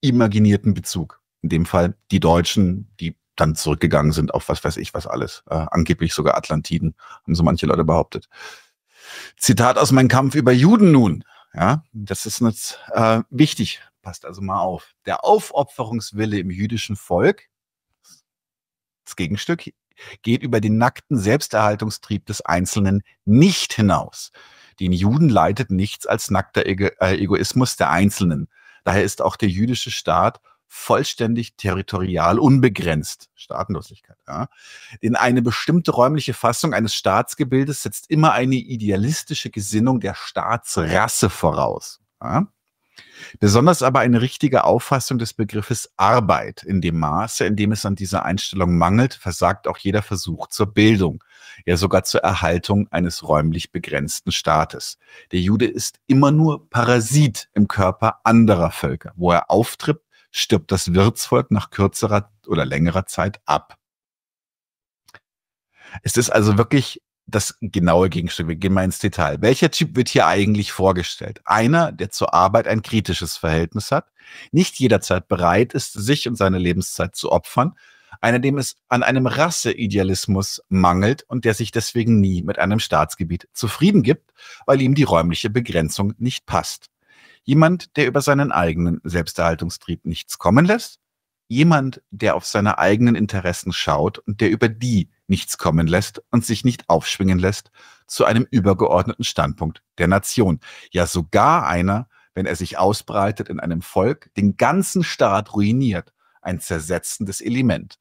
imaginierten Bezug. In dem Fall die Deutschen, die dann zurückgegangen sind auf was weiß ich was alles. Äh, angeblich sogar Atlantiden, haben so manche Leute behauptet. Zitat aus meinem Kampf über Juden nun. Ja, das ist jetzt äh, wichtig. Passt also mal auf. Der Aufopferungswille im jüdischen Volk, das Gegenstück, geht über den nackten Selbsterhaltungstrieb des Einzelnen nicht hinaus. Den Juden leitet nichts als nackter Ego äh, Egoismus der Einzelnen. Daher ist auch der jüdische Staat vollständig territorial unbegrenzt. Staatenlosigkeit. Ja. In eine bestimmte räumliche Fassung eines Staatsgebildes setzt immer eine idealistische Gesinnung der Staatsrasse voraus. Ja. Besonders aber eine richtige Auffassung des Begriffes Arbeit. In dem Maße, in dem es an dieser Einstellung mangelt, versagt auch jeder Versuch zur Bildung, ja sogar zur Erhaltung eines räumlich begrenzten Staates. Der Jude ist immer nur Parasit im Körper anderer Völker. Wo er auftritt, stirbt das Wirtsvolk nach kürzerer oder längerer Zeit ab. Es ist also wirklich das genaue Gegenstück. Wir gehen mal ins Detail. Welcher Typ wird hier eigentlich vorgestellt? Einer, der zur Arbeit ein kritisches Verhältnis hat, nicht jederzeit bereit ist, sich und seine Lebenszeit zu opfern, einer, dem es an einem Rasseidealismus mangelt und der sich deswegen nie mit einem Staatsgebiet zufrieden gibt, weil ihm die räumliche Begrenzung nicht passt. Jemand, der über seinen eigenen Selbsterhaltungstrieb nichts kommen lässt. Jemand, der auf seine eigenen Interessen schaut und der über die nichts kommen lässt und sich nicht aufschwingen lässt zu einem übergeordneten Standpunkt der Nation. Ja, sogar einer, wenn er sich ausbreitet in einem Volk, den ganzen Staat ruiniert. Ein zersetzendes Element.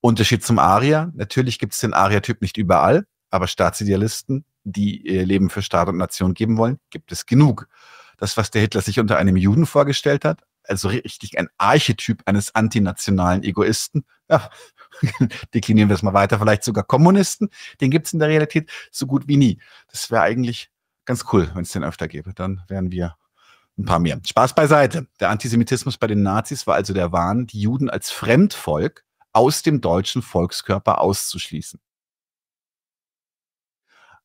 Unterschied zum Arier. Natürlich gibt es den Arier-Typ nicht überall, aber Staatsidealisten, die ihr äh, Leben für Staat und Nation geben wollen, gibt es genug das, was der Hitler sich unter einem Juden vorgestellt hat, also richtig ein Archetyp eines antinationalen Egoisten, ja, deklinieren wir es mal weiter, vielleicht sogar Kommunisten, den gibt es in der Realität so gut wie nie. Das wäre eigentlich ganz cool, wenn es den öfter gäbe. Dann wären wir ein paar mehr. Spaß beiseite. Der Antisemitismus bei den Nazis war also der Wahn, die Juden als Fremdvolk aus dem deutschen Volkskörper auszuschließen.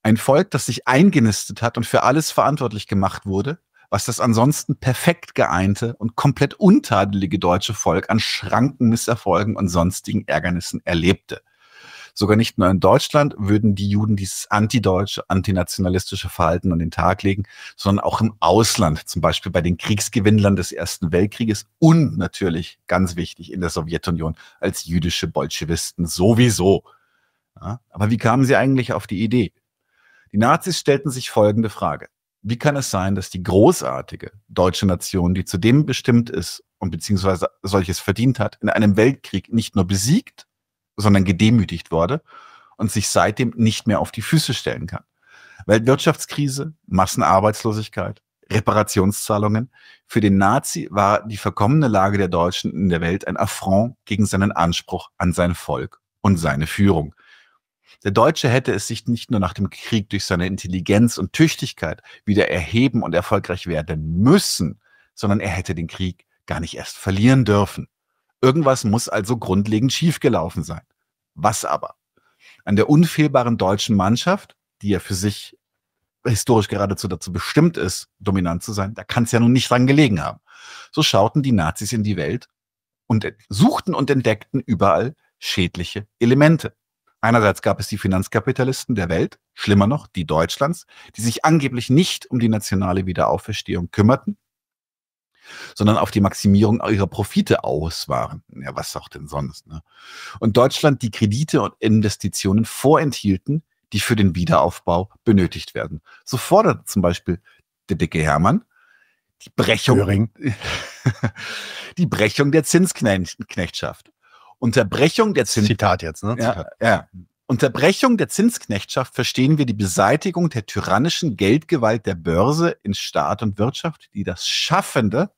Ein Volk, das sich eingenistet hat und für alles verantwortlich gemacht wurde, was das ansonsten perfekt geeinte und komplett untadelige deutsche Volk an Schranken, Misserfolgen und sonstigen Ärgernissen erlebte. Sogar nicht nur in Deutschland würden die Juden dieses antideutsche, antinationalistische Verhalten an den Tag legen, sondern auch im Ausland, zum Beispiel bei den Kriegsgewinnlern des Ersten Weltkrieges und natürlich, ganz wichtig, in der Sowjetunion als jüdische Bolschewisten sowieso. Ja, aber wie kamen sie eigentlich auf die Idee? Die Nazis stellten sich folgende Frage. Wie kann es sein, dass die großartige deutsche Nation, die zudem bestimmt ist und beziehungsweise solches verdient hat, in einem Weltkrieg nicht nur besiegt, sondern gedemütigt wurde und sich seitdem nicht mehr auf die Füße stellen kann? Weltwirtschaftskrise, Massenarbeitslosigkeit, Reparationszahlungen. Für den Nazi war die verkommene Lage der Deutschen in der Welt ein Affront gegen seinen Anspruch an sein Volk und seine Führung. Der Deutsche hätte es sich nicht nur nach dem Krieg durch seine Intelligenz und Tüchtigkeit wieder erheben und erfolgreich werden müssen, sondern er hätte den Krieg gar nicht erst verlieren dürfen. Irgendwas muss also grundlegend schiefgelaufen sein. Was aber? An der unfehlbaren deutschen Mannschaft, die ja für sich historisch geradezu dazu bestimmt ist, dominant zu sein, da kann es ja nun nicht dran gelegen haben. So schauten die Nazis in die Welt und suchten und entdeckten überall schädliche Elemente. Einerseits gab es die Finanzkapitalisten der Welt, schlimmer noch, die Deutschlands, die sich angeblich nicht um die nationale Wiederauferstehung kümmerten, sondern auf die Maximierung ihrer Profite aus waren. Ja, was auch denn sonst. Ne? Und Deutschland die Kredite und Investitionen vorenthielten, die für den Wiederaufbau benötigt werden. So forderte zum Beispiel der dicke Hermann die Brechung, die Brechung der Zinsknechtschaft. Unterbrechung der Zins Zitat jetzt, ne? Zitat. Ja, ja. Unterbrechung der Zinsknechtschaft verstehen wir die Beseitigung der tyrannischen Geldgewalt der Börse in Staat und Wirtschaft, die das schaffende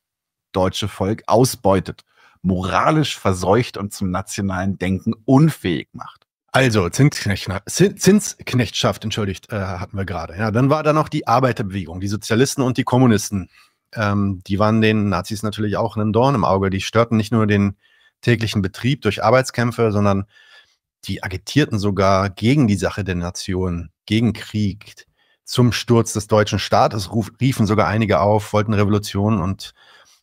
deutsche Volk ausbeutet, moralisch verseucht und zum nationalen Denken unfähig macht. Also Zinsknechtschaft, entschuldigt, äh, hatten wir gerade. Ja, dann war da noch die Arbeiterbewegung, die Sozialisten und die Kommunisten. Ähm, die waren den Nazis natürlich auch einen Dorn im Auge. Die störten nicht nur den täglichen Betrieb durch Arbeitskämpfe, sondern die agitierten sogar gegen die Sache der Nation, gegen Krieg, zum Sturz des deutschen Staates, ruf, riefen sogar einige auf, wollten Revolutionen und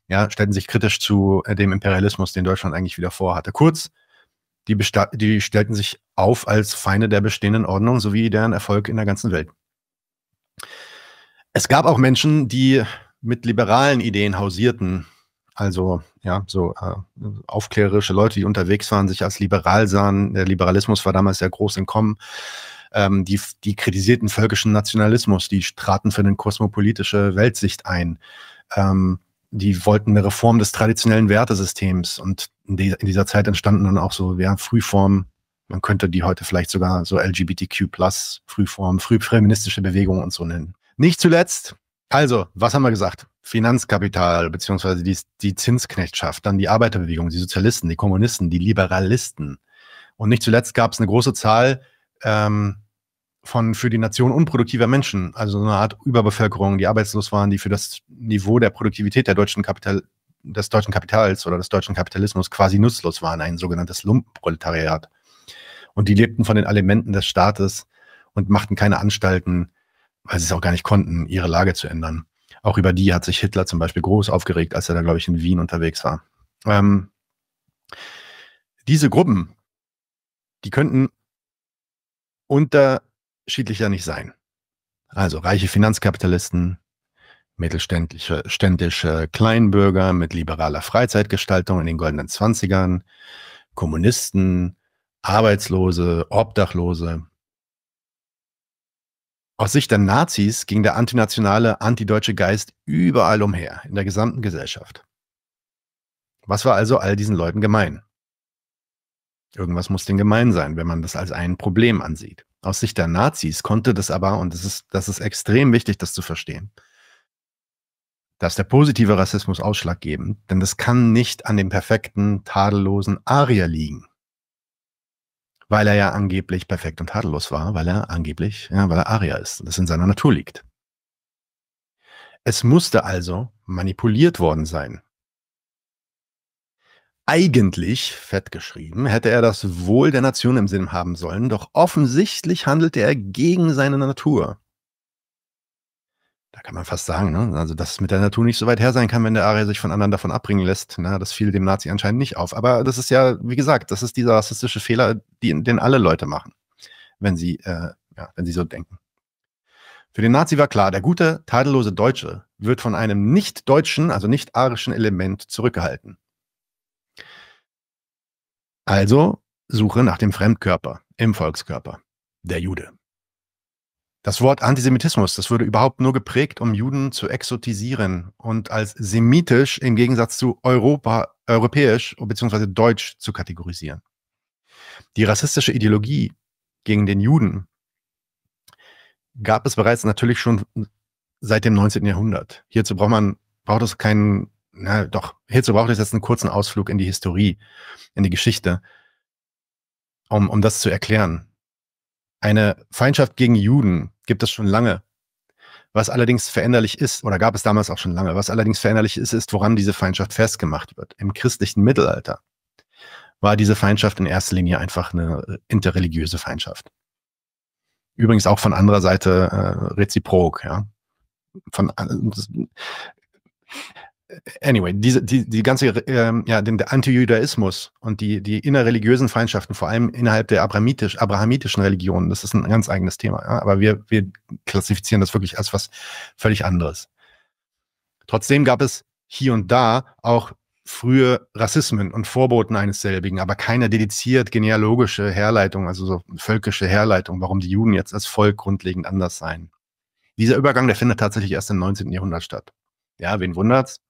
ja, stellten sich kritisch zu äh, dem Imperialismus, den Deutschland eigentlich wieder vorhatte. Kurz, die, die stellten sich auf als Feinde der bestehenden Ordnung sowie deren Erfolg in der ganzen Welt. Es gab auch Menschen, die mit liberalen Ideen hausierten, also ja, so äh, aufklärerische Leute, die unterwegs waren, sich als liberal sahen. Der Liberalismus war damals sehr groß im Kommen. Ähm, die, die kritisierten völkischen Nationalismus, die traten für eine kosmopolitische Weltsicht ein. Ähm, die wollten eine Reform des traditionellen Wertesystems und in, die, in dieser Zeit entstanden dann auch so ja, Frühformen, man könnte die heute vielleicht sogar so LGBTQ Frühformen, frühfeministische Bewegungen und so nennen. Nicht zuletzt, also, was haben wir gesagt? Finanzkapital, beziehungsweise die, die Zinsknechtschaft, dann die Arbeiterbewegung, die Sozialisten, die Kommunisten, die Liberalisten. Und nicht zuletzt gab es eine große Zahl ähm, von für die Nation unproduktiver Menschen, also so eine Art Überbevölkerung, die arbeitslos waren, die für das Niveau der Produktivität der deutschen Kapital, des deutschen Kapitals oder des deutschen Kapitalismus quasi nutzlos waren, ein sogenanntes Lumpenproletariat. Und die lebten von den Elementen des Staates und machten keine Anstalten, weil sie es auch gar nicht konnten, ihre Lage zu ändern. Auch über die hat sich Hitler zum Beispiel groß aufgeregt, als er da, glaube ich, in Wien unterwegs war. Ähm, diese Gruppen, die könnten unterschiedlicher nicht sein. Also reiche Finanzkapitalisten, mittelständische ständische Kleinbürger mit liberaler Freizeitgestaltung in den goldenen Zwanzigern, Kommunisten, Arbeitslose, Obdachlose, aus Sicht der Nazis ging der antinationale, antideutsche Geist überall umher, in der gesamten Gesellschaft. Was war also all diesen Leuten gemein? Irgendwas muss denn gemein sein, wenn man das als ein Problem ansieht. Aus Sicht der Nazis konnte das aber, und das ist, das ist extrem wichtig, das zu verstehen, dass der positive Rassismus ausschlaggebend, denn das kann nicht an dem perfekten, tadellosen Arier liegen weil er ja angeblich perfekt und tadellos war, weil er angeblich, ja, weil er Aria ist und das in seiner Natur liegt. Es musste also manipuliert worden sein. Eigentlich, fett geschrieben, hätte er das Wohl der Nation im Sinn haben sollen, doch offensichtlich handelte er gegen seine Natur da kann man fast sagen, ne? also dass es mit der Natur nicht so weit her sein kann, wenn der Arier sich von anderen davon abbringen lässt. Ne? Das fiel dem Nazi anscheinend nicht auf. Aber das ist ja, wie gesagt, das ist dieser rassistische Fehler, die, den alle Leute machen, wenn sie, äh, ja, wenn sie so denken. Für den Nazi war klar, der gute, tadellose Deutsche wird von einem nicht-deutschen, also nicht-arischen Element zurückgehalten. Also Suche nach dem Fremdkörper im Volkskörper, der Jude. Das Wort Antisemitismus, das wurde überhaupt nur geprägt, um Juden zu exotisieren und als semitisch im Gegensatz zu Europa, europäisch bzw. deutsch zu kategorisieren. Die rassistische Ideologie gegen den Juden gab es bereits natürlich schon seit dem 19. Jahrhundert. Hierzu braucht man, braucht es keinen, na doch, hierzu braucht es jetzt einen kurzen Ausflug in die Historie, in die Geschichte, um, um das zu erklären. Eine Feindschaft gegen Juden gibt es schon lange. Was allerdings veränderlich ist, oder gab es damals auch schon lange, was allerdings veränderlich ist, ist, woran diese Feindschaft festgemacht wird. Im christlichen Mittelalter war diese Feindschaft in erster Linie einfach eine äh, interreligiöse Feindschaft. Übrigens auch von anderer Seite äh, reziprok, ja. Von, äh, anyway, diese, die, die ganze, ähm, ja, den, der Antijudaismus und die, die innerreligiösen Feindschaften, vor allem innerhalb der abrahamitisch, abrahamitischen Religionen, das ist ein ganz eigenes Thema. Ja? Aber wir, wir klassifizieren das wirklich als was völlig anderes. Trotzdem gab es hier und da auch frühe Rassismen und Vorboten eines selbigen, aber keine dediziert genealogische Herleitung, also so völkische Herleitung, warum die Juden jetzt als Volk grundlegend anders seien. Dieser Übergang, der findet tatsächlich erst im 19. Jahrhundert statt. Ja, wen wundert's?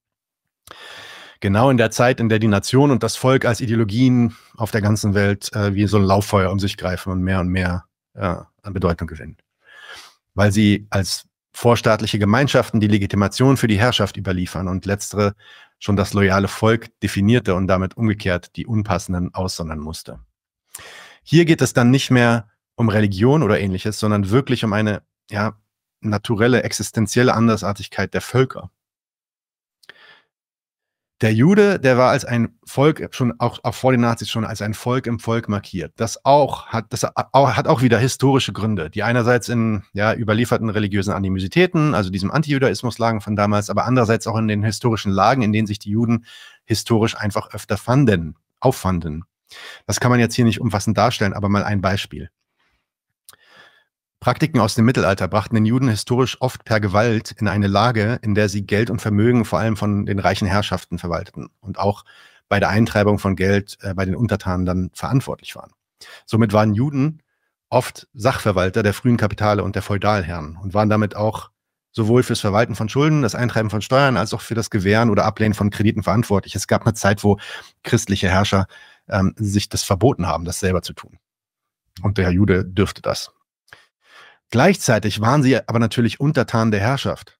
Genau in der Zeit, in der die Nation und das Volk als Ideologien auf der ganzen Welt äh, wie so ein Lauffeuer um sich greifen und mehr und mehr äh, an Bedeutung gewinnen. Weil sie als vorstaatliche Gemeinschaften die Legitimation für die Herrschaft überliefern und letztere schon das loyale Volk definierte und damit umgekehrt die Unpassenden aussondern musste. Hier geht es dann nicht mehr um Religion oder ähnliches, sondern wirklich um eine ja, naturelle, existenzielle Andersartigkeit der Völker. Der Jude, der war als ein Volk schon auch, auch vor den Nazis schon als ein Volk im Volk markiert. Das auch hat das auch, hat auch wieder historische Gründe, die einerseits in ja überlieferten religiösen Animositäten, also diesem Antijudaismus lagen von damals, aber andererseits auch in den historischen Lagen, in denen sich die Juden historisch einfach öfter fanden, auffanden. Das kann man jetzt hier nicht umfassend darstellen, aber mal ein Beispiel. Praktiken aus dem Mittelalter brachten den Juden historisch oft per Gewalt in eine Lage, in der sie Geld und Vermögen vor allem von den reichen Herrschaften verwalteten und auch bei der Eintreibung von Geld äh, bei den Untertanen dann verantwortlich waren. Somit waren Juden oft Sachverwalter der frühen Kapitale und der Feudalherren und waren damit auch sowohl fürs Verwalten von Schulden, das Eintreiben von Steuern als auch für das Gewähren oder Ablehnen von Krediten verantwortlich. Es gab eine Zeit, wo christliche Herrscher ähm, sich das verboten haben, das selber zu tun. Und der Jude dürfte das. Gleichzeitig waren sie aber natürlich untertan der Herrschaft.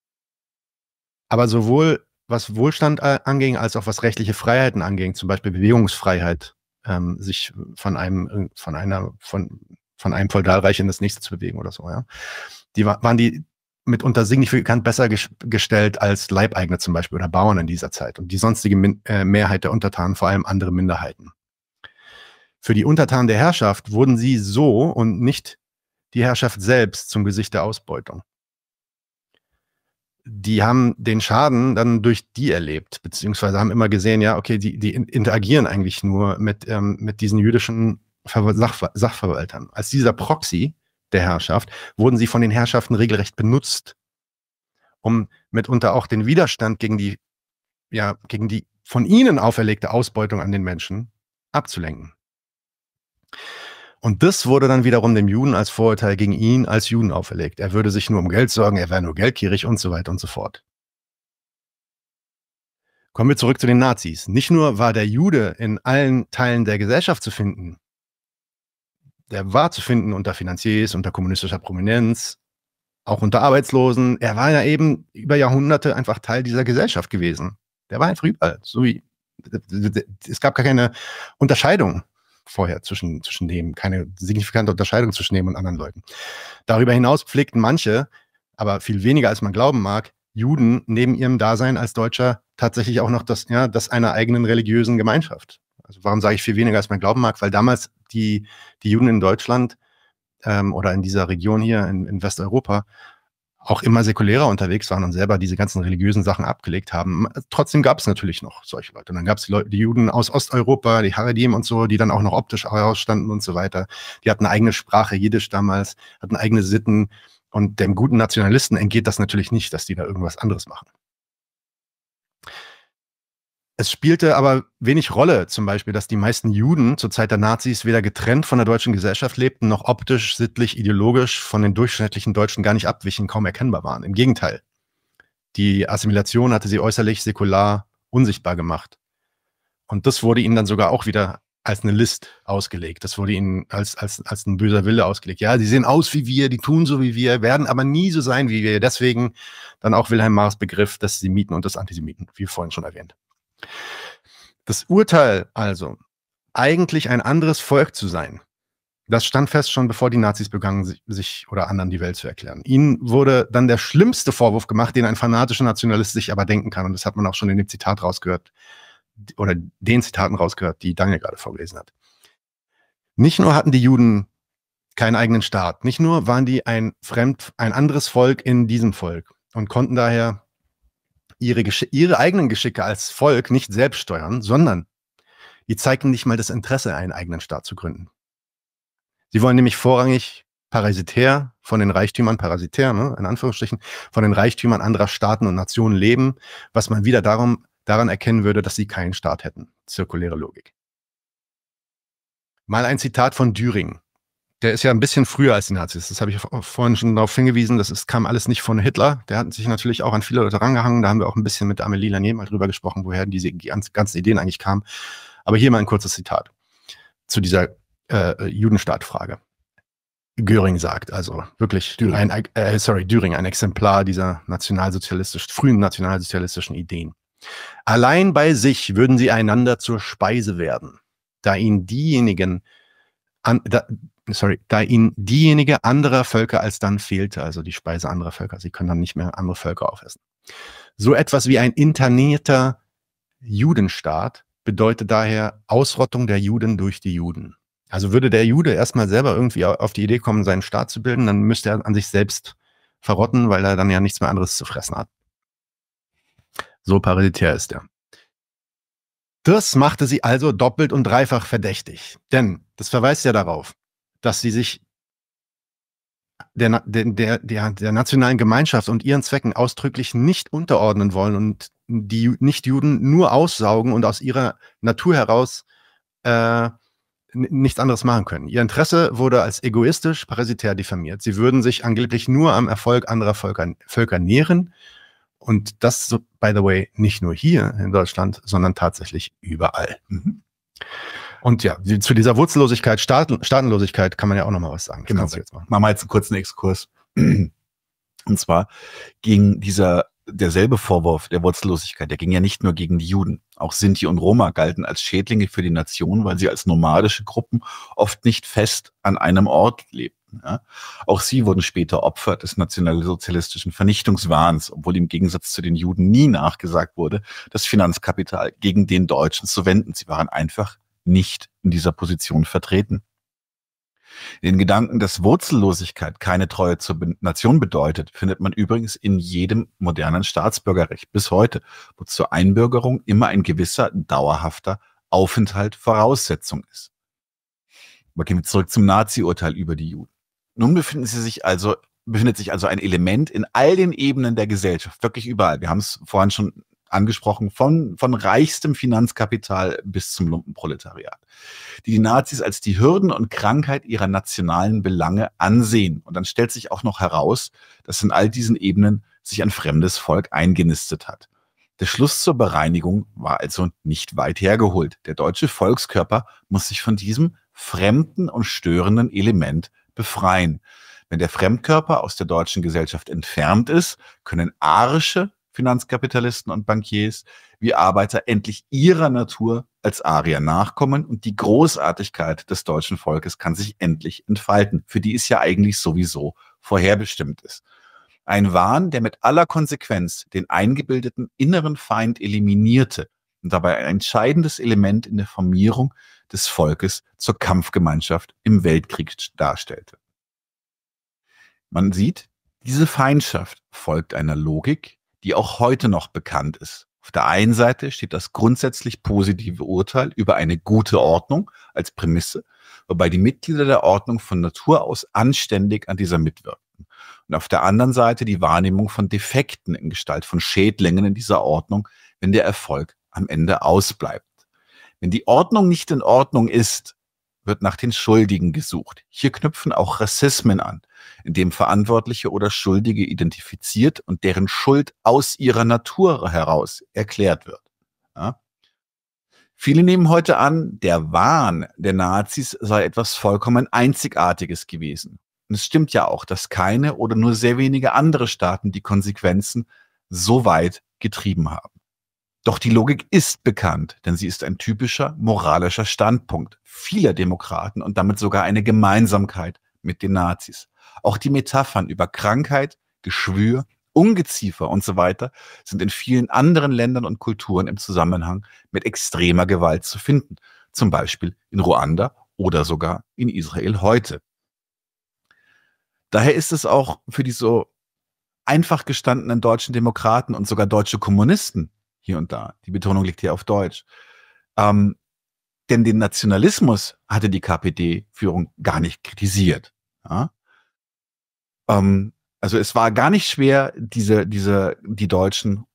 Aber sowohl was Wohlstand anging, als auch was rechtliche Freiheiten anging, zum Beispiel Bewegungsfreiheit, ähm, sich von einem, äh, von einer, von, von einem Feudalreich in das nächste zu bewegen oder so, ja. Die waren die mitunter signifikant besser ges gestellt als Leibeigene zum Beispiel oder Bauern in dieser Zeit und die sonstige Min äh, Mehrheit der Untertanen, vor allem andere Minderheiten. Für die Untertanen der Herrschaft wurden sie so und nicht die Herrschaft selbst zum Gesicht der Ausbeutung. Die haben den Schaden dann durch die erlebt, beziehungsweise haben immer gesehen, ja, okay, die, die interagieren eigentlich nur mit, ähm, mit diesen jüdischen Sachver Sachverwaltern. Als dieser Proxy der Herrschaft wurden sie von den Herrschaften regelrecht benutzt, um mitunter auch den Widerstand gegen die, ja, gegen die von ihnen auferlegte Ausbeutung an den Menschen abzulenken. Und das wurde dann wiederum dem Juden als Vorurteil gegen ihn als Juden auferlegt. Er würde sich nur um Geld sorgen, er wäre nur geldgierig und so weiter und so fort. Kommen wir zurück zu den Nazis. Nicht nur war der Jude in allen Teilen der Gesellschaft zu finden, der war zu finden unter Finanziers, unter kommunistischer Prominenz, auch unter Arbeitslosen. Er war ja eben über Jahrhunderte einfach Teil dieser Gesellschaft gewesen. Der war einfach überall. So wie, es gab gar keine Unterscheidung vorher zwischen, zwischen dem, keine signifikante Unterscheidung zwischen dem und anderen Leuten. Darüber hinaus pflegten manche, aber viel weniger als man glauben mag, Juden neben ihrem Dasein als Deutscher tatsächlich auch noch das, ja, das einer eigenen religiösen Gemeinschaft. Also warum sage ich viel weniger, als man glauben mag? Weil damals die, die Juden in Deutschland ähm, oder in dieser Region hier in, in Westeuropa auch immer säkulärer unterwegs waren und selber diese ganzen religiösen Sachen abgelegt haben. Trotzdem gab es natürlich noch solche Leute. Und dann gab es die, die Juden aus Osteuropa, die Haredim und so, die dann auch noch optisch ausstanden und so weiter. Die hatten eine eigene Sprache, Jiddisch damals, hatten eigene Sitten. Und dem guten Nationalisten entgeht das natürlich nicht, dass die da irgendwas anderes machen. Es spielte aber wenig Rolle, zum Beispiel, dass die meisten Juden zur Zeit der Nazis weder getrennt von der deutschen Gesellschaft lebten, noch optisch, sittlich, ideologisch von den durchschnittlichen Deutschen gar nicht abwichen, kaum erkennbar waren. Im Gegenteil. Die Assimilation hatte sie äußerlich säkular unsichtbar gemacht. Und das wurde ihnen dann sogar auch wieder als eine List ausgelegt. Das wurde ihnen als, als, als ein böser Wille ausgelegt. Ja, sie sehen aus wie wir, die tun so wie wir, werden aber nie so sein wie wir. Deswegen dann auch Wilhelm Mars Begriff des Semiten und des Antisemiten, wie vorhin schon erwähnt. Das Urteil also, eigentlich ein anderes Volk zu sein, das stand fest schon bevor die Nazis begannen, sich oder anderen die Welt zu erklären. Ihnen wurde dann der schlimmste Vorwurf gemacht, den ein fanatischer Nationalist sich aber denken kann. Und das hat man auch schon in dem Zitat rausgehört, oder den Zitaten rausgehört, die Daniel gerade vorgelesen hat. Nicht nur hatten die Juden keinen eigenen Staat, nicht nur waren die ein fremd, ein anderes Volk in diesem Volk und konnten daher ihre, ihre eigenen Geschicke als Volk nicht selbst steuern, sondern die zeigen nicht mal das Interesse, einen eigenen Staat zu gründen. Sie wollen nämlich vorrangig parasitär von den Reichtümern, parasitär, ne, in Anführungsstrichen, von den Reichtümern anderer Staaten und Nationen leben, was man wieder darum, daran erkennen würde, dass sie keinen Staat hätten. Zirkuläre Logik. Mal ein Zitat von Düring der ist ja ein bisschen früher als die Nazis. Das habe ich vorhin schon darauf hingewiesen. Das ist, kam alles nicht von Hitler. Der hat sich natürlich auch an viele Leute rangehangen. Da haben wir auch ein bisschen mit Amelie Lanier mal drüber gesprochen, woher diese ganzen Ideen eigentlich kamen. Aber hier mal ein kurzes Zitat zu dieser äh, Judenstaatfrage. Göring sagt, also wirklich Düring. ein, äh, sorry, Düring, ein Exemplar dieser nationalsozialistisch, frühen nationalsozialistischen Ideen. Allein bei sich würden sie einander zur Speise werden, da ihnen diejenigen, an, da, sorry, da ihnen diejenige anderer Völker als dann fehlte, also die Speise anderer Völker. Sie können dann nicht mehr andere Völker aufessen. So etwas wie ein internierter Judenstaat bedeutet daher Ausrottung der Juden durch die Juden. Also würde der Jude erstmal selber irgendwie auf die Idee kommen, seinen Staat zu bilden, dann müsste er an sich selbst verrotten, weil er dann ja nichts mehr anderes zu fressen hat. So parasitär ist er. Das machte sie also doppelt und dreifach verdächtig. Denn, das verweist ja darauf, dass sie sich der, der, der, der nationalen Gemeinschaft und ihren Zwecken ausdrücklich nicht unterordnen wollen und die Nichtjuden nur aussaugen und aus ihrer Natur heraus äh, nichts anderes machen können. Ihr Interesse wurde als egoistisch, parasitär diffamiert. Sie würden sich angeblich nur am Erfolg anderer Völker, Völker nähren. Und das, by the way, nicht nur hier in Deutschland, sondern tatsächlich überall. Mhm. Und ja, zu dieser Wurzellosigkeit, Staatenlosigkeit kann man ja auch nochmal was sagen. Das genau. Jetzt machen. machen wir jetzt einen kurzen Exkurs. Und zwar ging dieser derselbe Vorwurf der Wurzellosigkeit, der ging ja nicht nur gegen die Juden. Auch Sinti und Roma galten als Schädlinge für die Nation, weil sie als nomadische Gruppen oft nicht fest an einem Ort lebten. Ja? Auch sie wurden später Opfer des nationalsozialistischen Vernichtungswahns, obwohl im Gegensatz zu den Juden nie nachgesagt wurde, das Finanzkapital gegen den Deutschen zu wenden. Sie waren einfach nicht in dieser Position vertreten. Den Gedanken, dass Wurzellosigkeit keine Treue zur Nation bedeutet, findet man übrigens in jedem modernen Staatsbürgerrecht bis heute, wo zur Einbürgerung immer ein gewisser dauerhafter Aufenthalt Voraussetzung ist. Aber gehen wir zurück zum Nazi-Urteil über die Juden. Nun befinden sie sich also befindet sich also ein Element in all den Ebenen der Gesellschaft, wirklich überall. Wir haben es vorhin schon angesprochen, von, von reichstem Finanzkapital bis zum Lumpenproletariat, die die Nazis als die Hürden und Krankheit ihrer nationalen Belange ansehen. Und dann stellt sich auch noch heraus, dass in all diesen Ebenen sich ein fremdes Volk eingenistet hat. Der Schluss zur Bereinigung war also nicht weit hergeholt. Der deutsche Volkskörper muss sich von diesem fremden und störenden Element befreien. Wenn der Fremdkörper aus der deutschen Gesellschaft entfernt ist, können arische Finanzkapitalisten und Bankiers wie Arbeiter endlich ihrer Natur als Arier nachkommen und die Großartigkeit des deutschen Volkes kann sich endlich entfalten, für die es ja eigentlich sowieso vorherbestimmt ist. Ein Wahn, der mit aller Konsequenz den eingebildeten inneren Feind eliminierte und dabei ein entscheidendes Element in der Formierung des Volkes zur Kampfgemeinschaft im Weltkrieg darstellte. Man sieht, diese Feindschaft folgt einer Logik, die auch heute noch bekannt ist. Auf der einen Seite steht das grundsätzlich positive Urteil über eine gute Ordnung als Prämisse, wobei die Mitglieder der Ordnung von Natur aus anständig an dieser mitwirken. Und auf der anderen Seite die Wahrnehmung von Defekten in Gestalt von Schädlingen in dieser Ordnung, wenn der Erfolg am Ende ausbleibt. Wenn die Ordnung nicht in Ordnung ist, wird nach den Schuldigen gesucht. Hier knüpfen auch Rassismen an, in dem Verantwortliche oder Schuldige identifiziert und deren Schuld aus ihrer Natur heraus erklärt wird. Ja? Viele nehmen heute an, der Wahn der Nazis sei etwas vollkommen Einzigartiges gewesen. Und es stimmt ja auch, dass keine oder nur sehr wenige andere Staaten die Konsequenzen so weit getrieben haben. Doch die Logik ist bekannt, denn sie ist ein typischer moralischer Standpunkt vieler Demokraten und damit sogar eine Gemeinsamkeit mit den Nazis. Auch die Metaphern über Krankheit, Geschwür, Ungeziefer und so weiter sind in vielen anderen Ländern und Kulturen im Zusammenhang mit extremer Gewalt zu finden, zum Beispiel in Ruanda oder sogar in Israel heute. Daher ist es auch für die so einfach gestandenen deutschen Demokraten und sogar deutsche Kommunisten hier und da, die Betonung liegt hier auf Deutsch, ähm, denn den Nationalismus hatte die KPD-Führung gar nicht kritisiert. Ja? Ähm, also es war gar nicht schwer, diese, diese, die Deutschen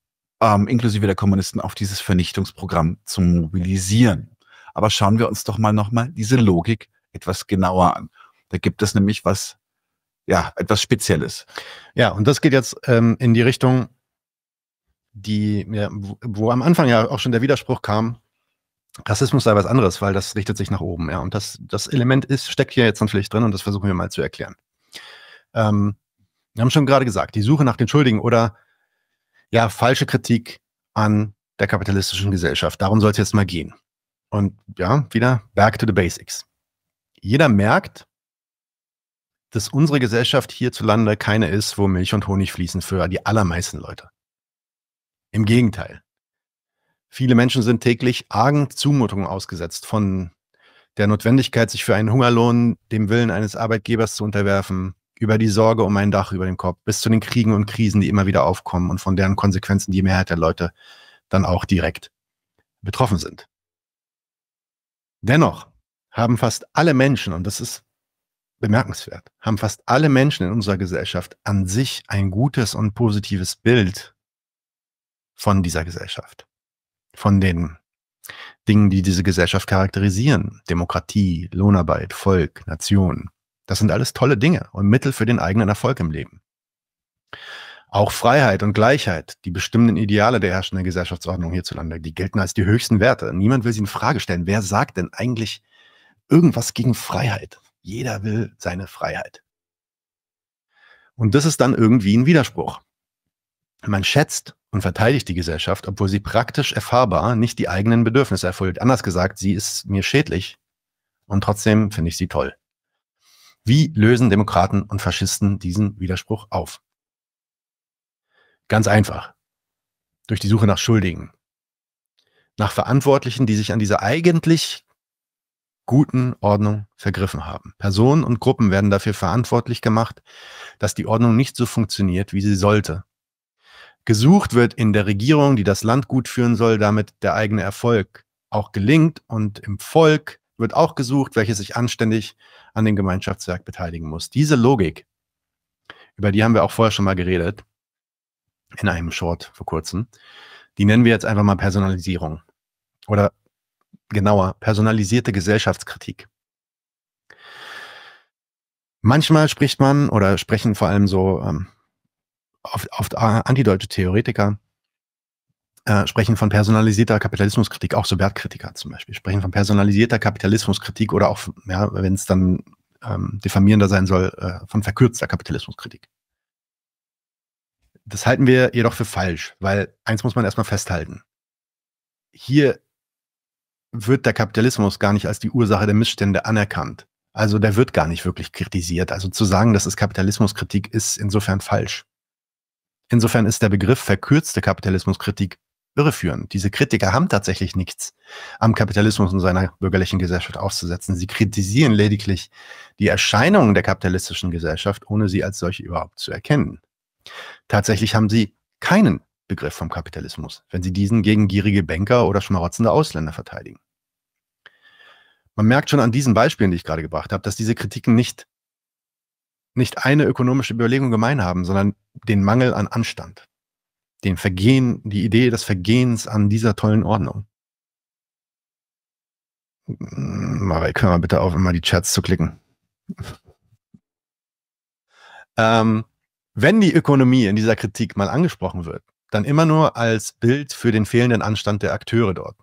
ähm, inklusive der Kommunisten auf dieses Vernichtungsprogramm zu mobilisieren. Aber schauen wir uns doch mal nochmal diese Logik etwas genauer an. Da gibt es nämlich was, ja, etwas Spezielles. Ja, und das geht jetzt ähm, in die Richtung, die, ja, wo, wo am Anfang ja auch schon der Widerspruch kam, Rassismus sei was anderes, weil das richtet sich nach oben, ja. Und das, das Element ist, steckt hier jetzt natürlich drin und das versuchen wir mal zu erklären. Ähm, wir haben schon gerade gesagt, die Suche nach den Schuldigen oder ja, falsche Kritik an der kapitalistischen Gesellschaft. Darum soll es jetzt mal gehen. Und ja, wieder back to the basics. Jeder merkt, dass unsere Gesellschaft hierzulande keine ist, wo Milch und Honig fließen für die allermeisten Leute. Im Gegenteil. Viele Menschen sind täglich argen Zumutungen ausgesetzt, von der Notwendigkeit, sich für einen Hungerlohn dem Willen eines Arbeitgebers zu unterwerfen, über die Sorge um ein Dach über dem Kopf, bis zu den Kriegen und Krisen, die immer wieder aufkommen und von deren Konsequenzen die Mehrheit der Leute dann auch direkt betroffen sind. Dennoch haben fast alle Menschen, und das ist bemerkenswert, haben fast alle Menschen in unserer Gesellschaft an sich ein gutes und positives Bild von dieser Gesellschaft, von den Dingen, die diese Gesellschaft charakterisieren. Demokratie, Lohnarbeit, Volk, Nation, das sind alles tolle Dinge und Mittel für den eigenen Erfolg im Leben. Auch Freiheit und Gleichheit, die bestimmenden Ideale der herrschenden Gesellschaftsordnung hierzulande, die gelten als die höchsten Werte. Niemand will sie in Frage stellen. Wer sagt denn eigentlich irgendwas gegen Freiheit? Jeder will seine Freiheit. Und das ist dann irgendwie ein Widerspruch. Man schätzt und verteidigt die Gesellschaft, obwohl sie praktisch erfahrbar nicht die eigenen Bedürfnisse erfüllt. Anders gesagt, sie ist mir schädlich und trotzdem finde ich sie toll. Wie lösen Demokraten und Faschisten diesen Widerspruch auf? Ganz einfach. Durch die Suche nach Schuldigen. Nach Verantwortlichen, die sich an dieser eigentlich guten Ordnung vergriffen haben. Personen und Gruppen werden dafür verantwortlich gemacht, dass die Ordnung nicht so funktioniert, wie sie sollte. Gesucht wird in der Regierung, die das Land gut führen soll, damit der eigene Erfolg auch gelingt und im Volk wird auch gesucht, welche sich anständig an dem Gemeinschaftswerk beteiligen muss. Diese Logik, über die haben wir auch vorher schon mal geredet, in einem Short vor kurzem, die nennen wir jetzt einfach mal Personalisierung oder genauer personalisierte Gesellschaftskritik. Manchmal spricht man oder sprechen vor allem so ähm, oft, oft äh, antideutsche Theoretiker äh, sprechen von personalisierter Kapitalismuskritik, auch so Wertkritiker zum Beispiel, sprechen von personalisierter Kapitalismuskritik oder auch, ja, wenn es dann ähm, diffamierender sein soll, äh, von verkürzter Kapitalismuskritik. Das halten wir jedoch für falsch, weil eins muss man erstmal festhalten. Hier wird der Kapitalismus gar nicht als die Ursache der Missstände anerkannt. Also der wird gar nicht wirklich kritisiert. Also zu sagen, dass es Kapitalismuskritik ist, insofern falsch. Insofern ist der Begriff verkürzte Kapitalismuskritik irreführen. Diese Kritiker haben tatsächlich nichts am Kapitalismus und seiner bürgerlichen Gesellschaft auszusetzen. Sie kritisieren lediglich die Erscheinungen der kapitalistischen Gesellschaft, ohne sie als solche überhaupt zu erkennen. Tatsächlich haben sie keinen Begriff vom Kapitalismus, wenn sie diesen gegen gierige Banker oder schmarotzende Ausländer verteidigen. Man merkt schon an diesen Beispielen, die ich gerade gebracht habe, dass diese Kritiken nicht, nicht eine ökonomische Überlegung gemein haben, sondern den Mangel an Anstand den Vergehen, die Idee des Vergehens an dieser tollen Ordnung. Mm, Marek, hör mal bitte auf, immer die Chats zu klicken. ähm, wenn die Ökonomie in dieser Kritik mal angesprochen wird, dann immer nur als Bild für den fehlenden Anstand der Akteure dort.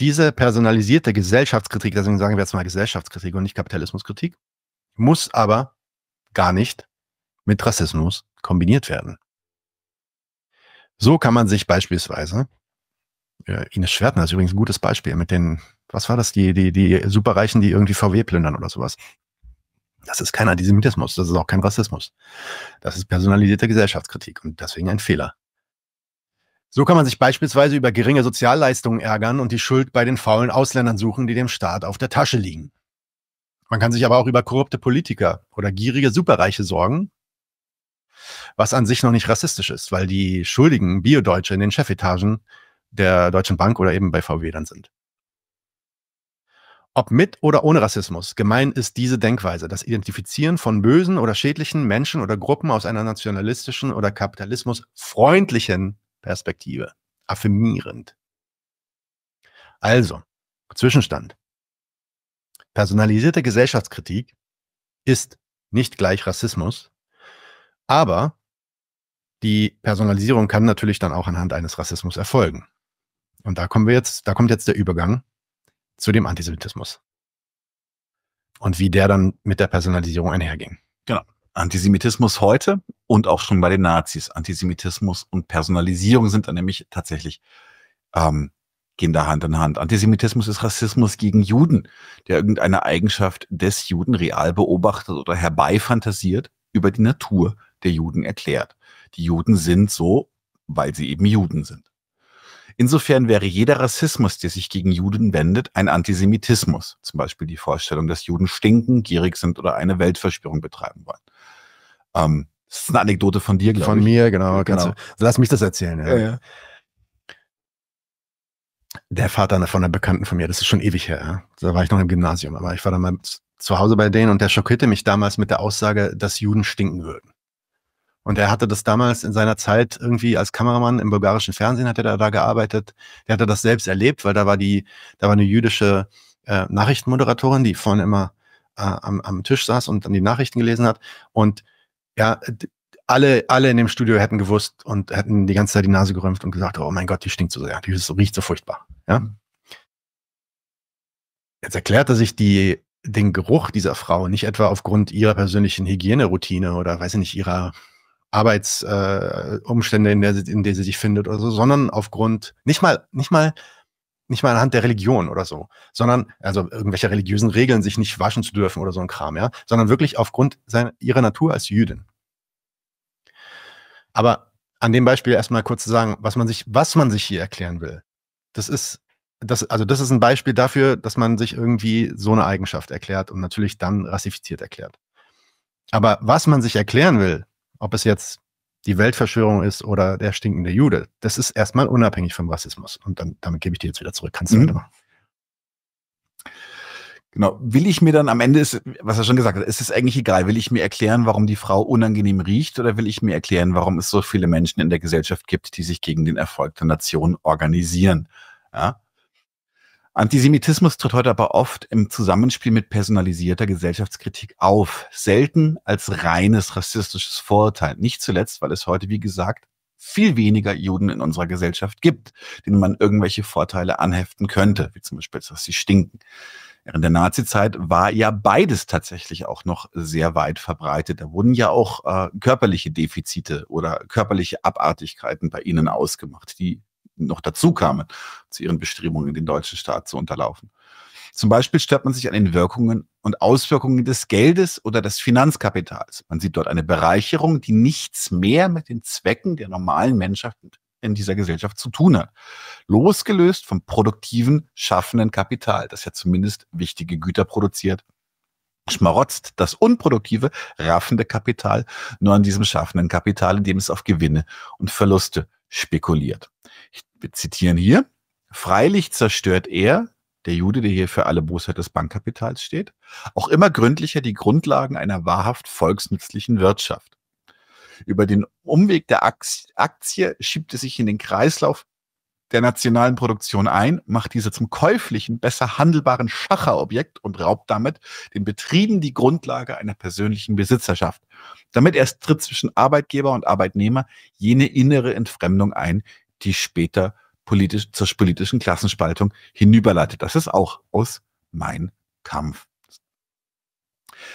Diese personalisierte Gesellschaftskritik, deswegen sagen wir jetzt mal Gesellschaftskritik und nicht Kapitalismuskritik, muss aber gar nicht mit Rassismus kombiniert werden. So kann man sich beispielsweise, äh, Ines Schwertner ist übrigens ein gutes Beispiel mit den, was war das, die, die, die Superreichen, die irgendwie VW plündern oder sowas. Das ist kein Antisemitismus, das ist auch kein Rassismus. Das ist personalisierte Gesellschaftskritik und deswegen ein Fehler. So kann man sich beispielsweise über geringe Sozialleistungen ärgern und die Schuld bei den faulen Ausländern suchen, die dem Staat auf der Tasche liegen. Man kann sich aber auch über korrupte Politiker oder gierige Superreiche sorgen was an sich noch nicht rassistisch ist, weil die Schuldigen Biodeutsche in den Chefetagen der Deutschen Bank oder eben bei VW dann sind. Ob mit oder ohne Rassismus, gemein ist diese Denkweise, das Identifizieren von bösen oder schädlichen Menschen oder Gruppen aus einer nationalistischen oder kapitalismusfreundlichen Perspektive. Affirmierend. Also, Zwischenstand. Personalisierte Gesellschaftskritik ist nicht gleich Rassismus, aber die Personalisierung kann natürlich dann auch anhand eines Rassismus erfolgen. Und da kommen wir jetzt, da kommt jetzt der Übergang zu dem Antisemitismus. Und wie der dann mit der Personalisierung einherging. Genau. Antisemitismus heute und auch schon bei den Nazis. Antisemitismus und Personalisierung sind dann nämlich tatsächlich ähm, gehen da Hand in Hand. Antisemitismus ist Rassismus gegen Juden, der irgendeine Eigenschaft des Juden real beobachtet oder herbeifantasiert über die Natur der Juden erklärt. Die Juden sind so, weil sie eben Juden sind. Insofern wäre jeder Rassismus, der sich gegen Juden wendet, ein Antisemitismus. Zum Beispiel die Vorstellung, dass Juden stinken, gierig sind oder eine Weltverschwörung betreiben wollen. Ähm, das ist eine Anekdote von dir, glaube ich. Von mir, genau. genau. Du, genau. also lass mich das erzählen. Ja. Ja, ja. Der Vater von einer Bekannten von mir, das ist schon ewig her. Da war ich noch im Gymnasium, aber ich war dann mal zu Hause bei denen und der schockierte mich damals mit der Aussage, dass Juden stinken würden. Und er hatte das damals in seiner Zeit irgendwie als Kameramann im bulgarischen Fernsehen hat er da, da gearbeitet. Der hatte das selbst erlebt, weil da war die, da war eine jüdische äh, Nachrichtenmoderatorin, die vorne immer äh, am, am Tisch saß und dann die Nachrichten gelesen hat. Und ja, alle, alle in dem Studio hätten gewusst und hätten die ganze Zeit die Nase gerümpft und gesagt, oh mein Gott, die stinkt so sehr, die ist, riecht so furchtbar. Ja? Mhm. Jetzt erklärte sich die, den Geruch dieser Frau nicht etwa aufgrund ihrer persönlichen Hygieneroutine oder weiß ich nicht, ihrer Arbeitsumstände, äh, in, der, in der sie sich findet oder so, sondern aufgrund, nicht mal, nicht mal, nicht mal anhand der Religion oder so, sondern, also irgendwelcher religiösen Regeln, sich nicht waschen zu dürfen oder so ein Kram, ja, sondern wirklich aufgrund seiner, ihrer Natur als Jüdin. Aber an dem Beispiel erstmal kurz zu sagen, was man sich, was man sich hier erklären will. Das ist, das, also das ist ein Beispiel dafür, dass man sich irgendwie so eine Eigenschaft erklärt und natürlich dann rassifiziert erklärt. Aber was man sich erklären will, ob es jetzt die Weltverschwörung ist oder der stinkende Jude, das ist erstmal unabhängig vom Rassismus. Und dann, damit gebe ich dir jetzt wieder zurück. Kannst du mhm. weitermachen. Genau. Will ich mir dann am Ende ist, was er schon gesagt hat, ist es eigentlich egal. Will ich mir erklären, warum die Frau unangenehm riecht oder will ich mir erklären, warum es so viele Menschen in der Gesellschaft gibt, die sich gegen den Erfolg der Nation organisieren? Ja. Antisemitismus tritt heute aber oft im Zusammenspiel mit personalisierter Gesellschaftskritik auf, selten als reines rassistisches Vorurteil. Nicht zuletzt, weil es heute, wie gesagt, viel weniger Juden in unserer Gesellschaft gibt, denen man irgendwelche Vorteile anheften könnte, wie zum Beispiel, dass sie stinken. Während der Nazizeit war ja beides tatsächlich auch noch sehr weit verbreitet. Da wurden ja auch äh, körperliche Defizite oder körperliche Abartigkeiten bei ihnen ausgemacht, die noch dazu kamen, zu ihren Bestrebungen, den deutschen Staat zu unterlaufen. Zum Beispiel stört man sich an den Wirkungen und Auswirkungen des Geldes oder des Finanzkapitals. Man sieht dort eine Bereicherung, die nichts mehr mit den Zwecken der normalen Menschheit in dieser Gesellschaft zu tun hat. Losgelöst vom produktiven, schaffenden Kapital, das ja zumindest wichtige Güter produziert, schmarotzt das unproduktive, raffende Kapital nur an diesem schaffenden Kapital, indem es auf Gewinne und Verluste spekuliert. Ich zitiere hier. Freilich zerstört er, der Jude, der hier für alle Bosheit des Bankkapitals steht, auch immer gründlicher die Grundlagen einer wahrhaft volksnützlichen Wirtschaft. Über den Umweg der Aktie schiebt es sich in den Kreislauf der nationalen Produktion ein, macht diese zum käuflichen, besser handelbaren Schacherobjekt und raubt damit den Betrieben die Grundlage einer persönlichen Besitzerschaft. Damit erst tritt zwischen Arbeitgeber und Arbeitnehmer jene innere Entfremdung ein, die später politisch, zur politischen Klassenspaltung hinüberleitet. Das ist auch aus Mein Kampf.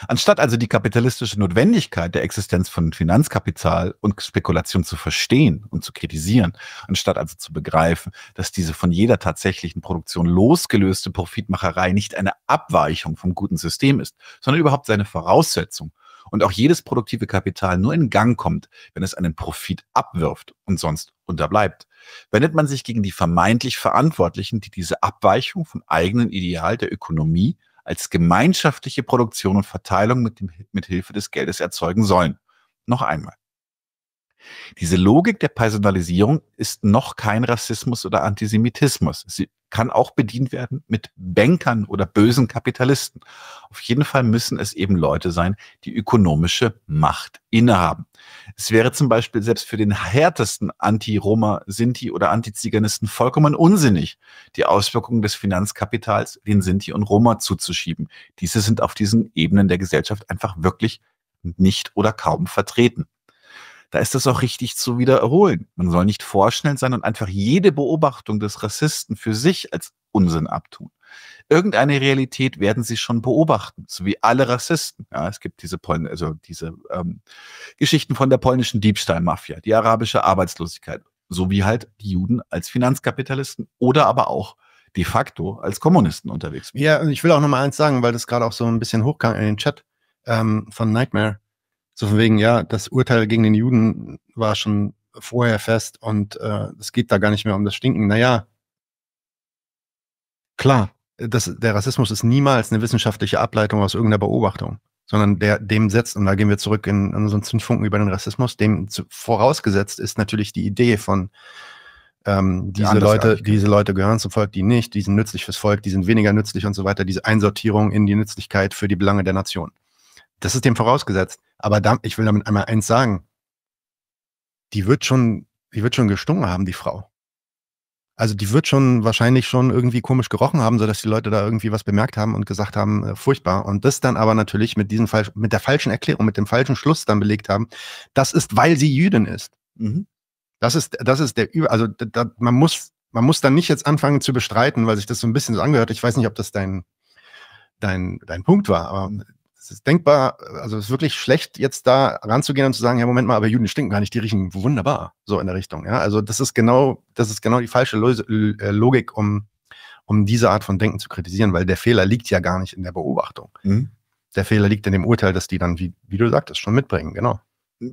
Anstatt also die kapitalistische Notwendigkeit der Existenz von Finanzkapital und Spekulation zu verstehen und zu kritisieren, anstatt also zu begreifen, dass diese von jeder tatsächlichen Produktion losgelöste Profitmacherei nicht eine Abweichung vom guten System ist, sondern überhaupt seine Voraussetzung und auch jedes produktive Kapital nur in Gang kommt, wenn es einen Profit abwirft und sonst unterbleibt. Wendet man sich gegen die vermeintlich Verantwortlichen, die diese Abweichung vom eigenen Ideal der Ökonomie als gemeinschaftliche Produktion und Verteilung mit, dem, mit Hilfe des Geldes erzeugen sollen. Noch einmal. Diese Logik der Personalisierung ist noch kein Rassismus oder Antisemitismus. Sie kann auch bedient werden mit Bankern oder bösen Kapitalisten. Auf jeden Fall müssen es eben Leute sein, die ökonomische Macht innehaben. Es wäre zum Beispiel selbst für den härtesten Anti-Roma, Sinti oder Antiziganisten vollkommen unsinnig, die Auswirkungen des Finanzkapitals den Sinti und Roma zuzuschieben. Diese sind auf diesen Ebenen der Gesellschaft einfach wirklich nicht oder kaum vertreten da ist das auch richtig zu wiederholen. Man soll nicht vorschnell sein und einfach jede Beobachtung des Rassisten für sich als Unsinn abtun. Irgendeine Realität werden sie schon beobachten, so wie alle Rassisten. Ja, es gibt diese, Pol also diese ähm, Geschichten von der polnischen Diebstahlmafia, die arabische Arbeitslosigkeit, sowie halt die Juden als Finanzkapitalisten oder aber auch de facto als Kommunisten unterwegs. Ja, ich will auch noch mal eins sagen, weil das gerade auch so ein bisschen hochkam in den Chat ähm, von Nightmare. So von wegen, ja, das Urteil gegen den Juden war schon vorher fest und äh, es geht da gar nicht mehr um das Stinken. Naja, klar, das, der Rassismus ist niemals eine wissenschaftliche Ableitung aus irgendeiner Beobachtung, sondern der, dem setzt, und da gehen wir zurück in, in unseren Zündfunken über den Rassismus, dem zu, vorausgesetzt ist natürlich die Idee von ähm, diese Leute, diese Leute gehören zum Volk, die nicht, die sind nützlich fürs Volk, die sind weniger nützlich und so weiter, diese Einsortierung in die Nützlichkeit für die Belange der Nation. Das ist dem vorausgesetzt. Aber da, ich will damit einmal eins sagen. Die wird schon, die wird schon gestungen haben, die Frau. Also die wird schon wahrscheinlich schon irgendwie komisch gerochen haben, sodass die Leute da irgendwie was bemerkt haben und gesagt haben, äh, furchtbar. Und das dann aber natürlich mit diesem falsch, mit der falschen Erklärung, mit dem falschen Schluss dann belegt haben. Das ist, weil sie Jüdin ist. Mhm. Das ist, das ist der Über, also da, da, man muss, man muss dann nicht jetzt anfangen zu bestreiten, weil sich das so ein bisschen so angehört. Ich weiß nicht, ob das dein, dein, dein Punkt war, aber es ist denkbar, also es ist wirklich schlecht, jetzt da ranzugehen und zu sagen, ja, Moment mal, aber Juden stinken gar nicht, die riechen wunderbar, so in der Richtung. Ja? Also das ist genau, das ist genau die falsche äh, Logik, um, um diese Art von Denken zu kritisieren, weil der Fehler liegt ja gar nicht in der Beobachtung. Mhm. Der Fehler liegt in dem Urteil, dass die dann, wie, wie du sagtest, schon mitbringen, genau.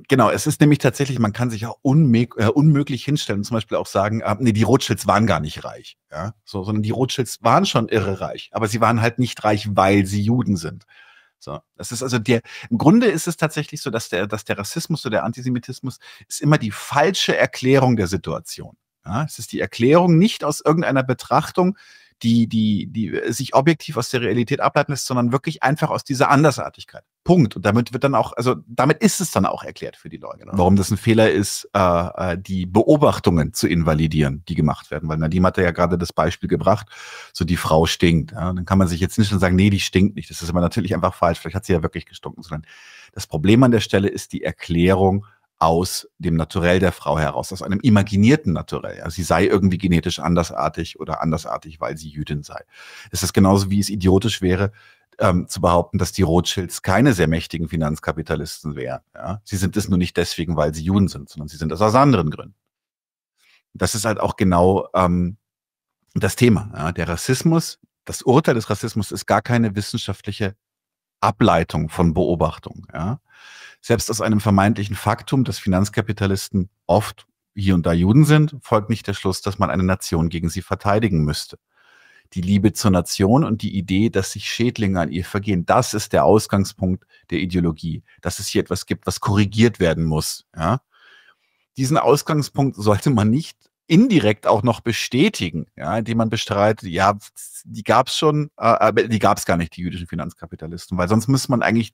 Genau, es ist nämlich tatsächlich, man kann sich ja äh, unmöglich hinstellen, und zum Beispiel auch sagen, äh, nee, die Rothschilds waren gar nicht reich, ja, so, sondern die Rothschilds waren schon irre reich, aber sie waren halt nicht reich, weil sie Juden sind. So, das ist also der, im Grunde ist es tatsächlich so, dass der, dass der Rassismus oder der Antisemitismus ist immer die falsche Erklärung der Situation. Ja, es ist die Erklärung nicht aus irgendeiner Betrachtung, die, die, die äh, sich objektiv aus der Realität ableiten lässt, sondern wirklich einfach aus dieser Andersartigkeit. Punkt. Und damit wird dann auch, also damit ist es dann auch erklärt für die Leute, genau. warum das ein Fehler ist, äh, äh, die Beobachtungen zu invalidieren, die gemacht werden. Weil Nadim hat ja gerade das Beispiel gebracht, so die Frau stinkt. Ja? Dann kann man sich jetzt nicht schon sagen, nee, die stinkt nicht. Das ist aber natürlich einfach falsch. Vielleicht hat sie ja wirklich gestunken, sondern das Problem an der Stelle ist die Erklärung aus dem Naturell der Frau heraus, aus einem imaginierten Naturell. Also sie sei irgendwie genetisch andersartig oder andersartig, weil sie Jüdin sei. Es ist genauso, wie es idiotisch wäre, ähm, zu behaupten, dass die Rothschilds keine sehr mächtigen Finanzkapitalisten wären. Ja? Sie sind es nur nicht deswegen, weil sie Juden sind, sondern sie sind es aus anderen Gründen. Das ist halt auch genau ähm, das Thema. Ja? Der Rassismus, das Urteil des Rassismus ist gar keine wissenschaftliche Ableitung von Beobachtung. Ja? Selbst aus einem vermeintlichen Faktum, dass Finanzkapitalisten oft hier und da Juden sind, folgt nicht der Schluss, dass man eine Nation gegen sie verteidigen müsste. Die Liebe zur Nation und die Idee, dass sich Schädlinge an ihr vergehen, das ist der Ausgangspunkt der Ideologie, dass es hier etwas gibt, was korrigiert werden muss. Ja? Diesen Ausgangspunkt sollte man nicht indirekt auch noch bestätigen, ja, indem man bestreitet, ja, die gab es schon, äh, aber äh, die gab es gar nicht, die jüdischen Finanzkapitalisten, weil sonst müsste man eigentlich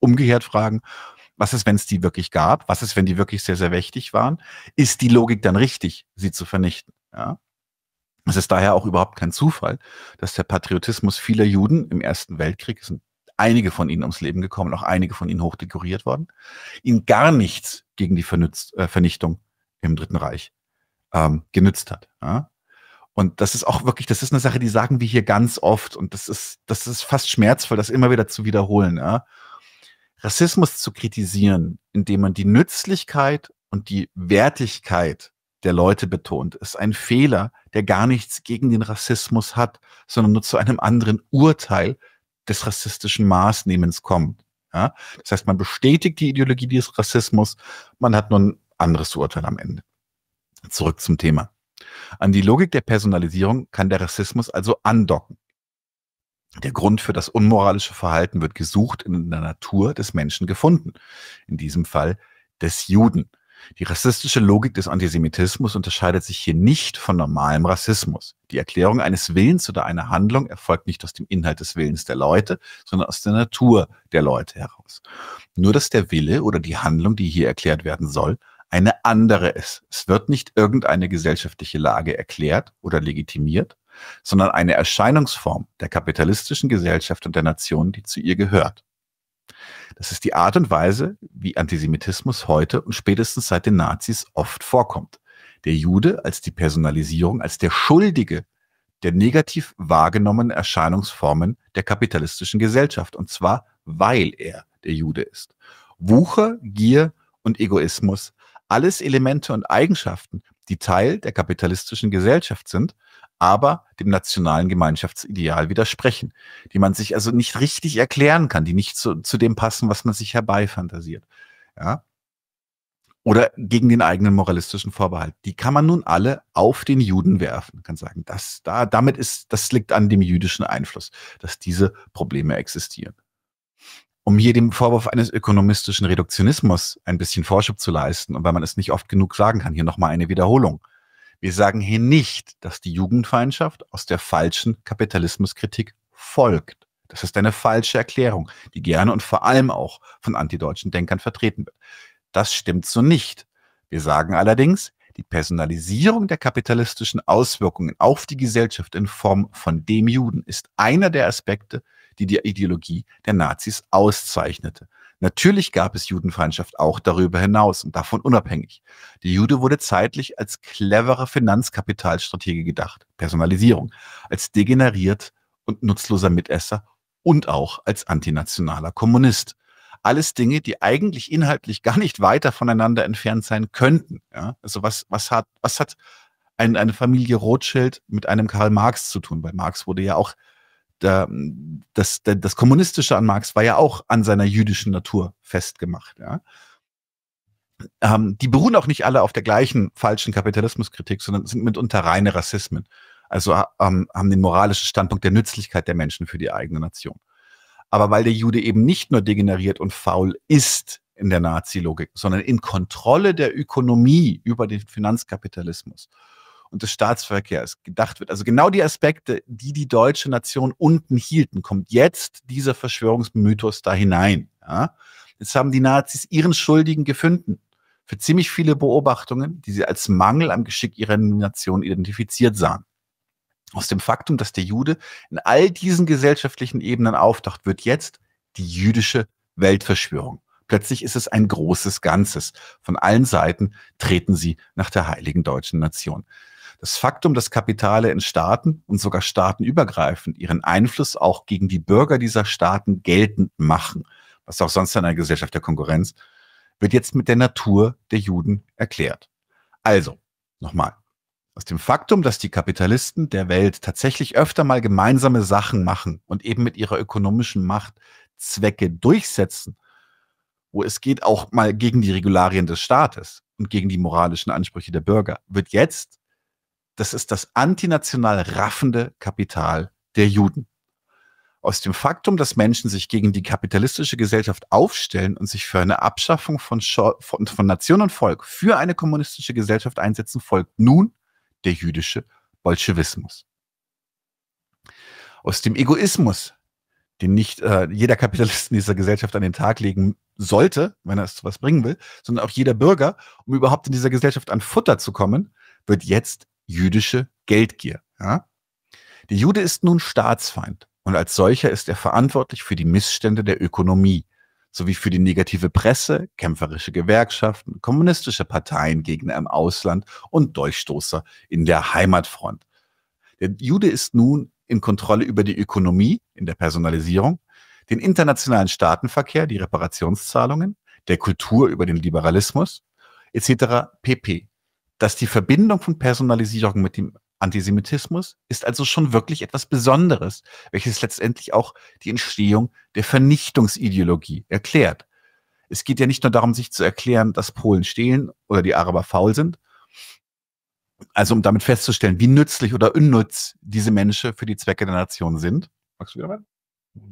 umgekehrt fragen, was ist, wenn es die wirklich gab? Was ist, wenn die wirklich sehr, sehr wichtig waren? Ist die Logik dann richtig, sie zu vernichten? Ja? Es ist daher auch überhaupt kein Zufall, dass der Patriotismus vieler Juden im Ersten Weltkrieg, es sind einige von ihnen ums Leben gekommen, auch einige von ihnen hochdekoriert worden, ihnen gar nichts gegen die Vernütz äh, Vernichtung im Dritten Reich ähm, genützt hat. Ja? Und das ist auch wirklich, das ist eine Sache, die sagen wir hier ganz oft und das ist, das ist fast schmerzvoll, das immer wieder zu wiederholen. Ja? Rassismus zu kritisieren, indem man die Nützlichkeit und die Wertigkeit der Leute betont, ist ein Fehler, der gar nichts gegen den Rassismus hat, sondern nur zu einem anderen Urteil des rassistischen Maßnehmens kommt. Ja? Das heißt, man bestätigt die Ideologie des Rassismus, man hat nur ein anderes Urteil am Ende. Zurück zum Thema. An die Logik der Personalisierung kann der Rassismus also andocken. Der Grund für das unmoralische Verhalten wird gesucht in der Natur des Menschen gefunden, in diesem Fall des Juden. Die rassistische Logik des Antisemitismus unterscheidet sich hier nicht von normalem Rassismus. Die Erklärung eines Willens oder einer Handlung erfolgt nicht aus dem Inhalt des Willens der Leute, sondern aus der Natur der Leute heraus. Nur dass der Wille oder die Handlung, die hier erklärt werden soll, eine andere ist. Es wird nicht irgendeine gesellschaftliche Lage erklärt oder legitimiert, sondern eine Erscheinungsform der kapitalistischen Gesellschaft und der Nation, die zu ihr gehört. Das ist die Art und Weise, wie Antisemitismus heute und spätestens seit den Nazis oft vorkommt. Der Jude als die Personalisierung, als der Schuldige der negativ wahrgenommenen Erscheinungsformen der kapitalistischen Gesellschaft, und zwar weil er der Jude ist. Wucher, Gier und Egoismus, alles Elemente und Eigenschaften, die Teil der kapitalistischen Gesellschaft sind aber dem nationalen Gemeinschaftsideal widersprechen, die man sich also nicht richtig erklären kann, die nicht zu, zu dem passen, was man sich herbeifantasiert. Ja? Oder gegen den eigenen moralistischen Vorbehalt. Die kann man nun alle auf den Juden werfen. Man kann sagen, das, da, damit ist, das liegt an dem jüdischen Einfluss, dass diese Probleme existieren. Um hier dem Vorwurf eines ökonomistischen Reduktionismus ein bisschen Vorschub zu leisten und weil man es nicht oft genug sagen kann, hier nochmal eine Wiederholung. Wir sagen hier nicht, dass die Jugendfeindschaft aus der falschen Kapitalismuskritik folgt. Das ist eine falsche Erklärung, die gerne und vor allem auch von antideutschen Denkern vertreten wird. Das stimmt so nicht. Wir sagen allerdings, die Personalisierung der kapitalistischen Auswirkungen auf die Gesellschaft in Form von dem Juden ist einer der Aspekte, die die Ideologie der Nazis auszeichnete. Natürlich gab es Judenfeindschaft auch darüber hinaus und davon unabhängig. Der Jude wurde zeitlich als cleverer Finanzkapitalstratege gedacht, Personalisierung, als degeneriert und nutzloser Mitesser und auch als antinationaler Kommunist. Alles Dinge, die eigentlich inhaltlich gar nicht weiter voneinander entfernt sein könnten. Ja? Also was, was hat, was hat ein, eine Familie Rothschild mit einem Karl Marx zu tun? Weil Marx wurde ja auch da, das, das Kommunistische an Marx war ja auch an seiner jüdischen Natur festgemacht. Ja. Ähm, die beruhen auch nicht alle auf der gleichen falschen Kapitalismuskritik, sondern sind mitunter reine Rassismen. Also ähm, haben den moralischen Standpunkt der Nützlichkeit der Menschen für die eigene Nation. Aber weil der Jude eben nicht nur degeneriert und faul ist in der Nazi-Logik, sondern in Kontrolle der Ökonomie über den Finanzkapitalismus und des Staatsverkehrs gedacht wird. Also genau die Aspekte, die die deutsche Nation unten hielten, kommt jetzt dieser Verschwörungsmythos da hinein. Ja? Jetzt haben die Nazis ihren Schuldigen gefunden für ziemlich viele Beobachtungen, die sie als Mangel am Geschick ihrer Nation identifiziert sahen. Aus dem Faktum, dass der Jude in all diesen gesellschaftlichen Ebenen auftaucht, wird jetzt die jüdische Weltverschwörung. Plötzlich ist es ein großes Ganzes. Von allen Seiten treten sie nach der heiligen deutschen Nation. Das Faktum, dass Kapitale in Staaten und sogar staatenübergreifend ihren Einfluss auch gegen die Bürger dieser Staaten geltend machen, was auch sonst in einer Gesellschaft der Konkurrenz, wird jetzt mit der Natur der Juden erklärt. Also, nochmal. Aus dem Faktum, dass die Kapitalisten der Welt tatsächlich öfter mal gemeinsame Sachen machen und eben mit ihrer ökonomischen Macht Zwecke durchsetzen, wo es geht auch mal gegen die Regularien des Staates und gegen die moralischen Ansprüche der Bürger, wird jetzt das ist das antinational raffende Kapital der Juden. Aus dem Faktum, dass Menschen sich gegen die kapitalistische Gesellschaft aufstellen und sich für eine Abschaffung von, von, von Nation und Volk für eine kommunistische Gesellschaft einsetzen, folgt nun der jüdische Bolschewismus. Aus dem Egoismus, den nicht äh, jeder Kapitalist in dieser Gesellschaft an den Tag legen sollte, wenn er es zu was bringen will, sondern auch jeder Bürger, um überhaupt in dieser Gesellschaft an Futter zu kommen, wird jetzt jüdische Geldgier. Ja? Der Jude ist nun Staatsfeind und als solcher ist er verantwortlich für die Missstände der Ökonomie sowie für die negative Presse, kämpferische Gewerkschaften, kommunistische Parteien, Gegner im Ausland und Durchstoßer in der Heimatfront. Der Jude ist nun in Kontrolle über die Ökonomie in der Personalisierung, den internationalen Staatenverkehr, die Reparationszahlungen, der Kultur über den Liberalismus etc. pp dass die Verbindung von Personalisierung mit dem Antisemitismus ist also schon wirklich etwas Besonderes, welches letztendlich auch die Entstehung der Vernichtungsideologie erklärt. Es geht ja nicht nur darum, sich zu erklären, dass Polen stehlen oder die Araber faul sind, also um damit festzustellen, wie nützlich oder unnütz diese Menschen für die Zwecke der Nation sind. Magst du wieder mal?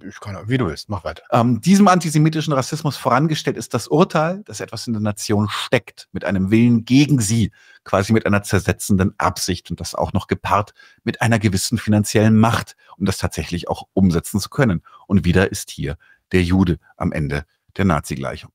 ich kann, wie du willst, mach weiter. Ähm, diesem antisemitischen Rassismus vorangestellt ist das Urteil, dass etwas in der Nation steckt, mit einem Willen gegen sie, quasi mit einer zersetzenden Absicht und das auch noch gepaart mit einer gewissen finanziellen Macht, um das tatsächlich auch umsetzen zu können. Und wieder ist hier der Jude am Ende der Nazi-Gleichung.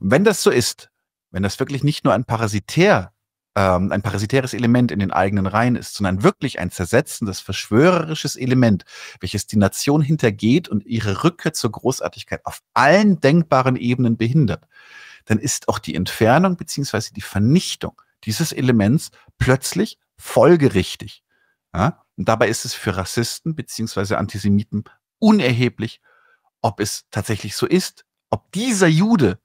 Und wenn das so ist, wenn das wirklich nicht nur ein parasitär ähm, ein parasitäres Element in den eigenen Reihen ist, sondern wirklich ein zersetzendes, verschwörerisches Element, welches die Nation hintergeht und ihre Rückkehr zur Großartigkeit auf allen denkbaren Ebenen behindert, dann ist auch die Entfernung bzw. die Vernichtung dieses Elements plötzlich folgerichtig. Ja? Und dabei ist es für Rassisten bzw. Antisemiten unerheblich, ob es tatsächlich so ist, ob dieser Jude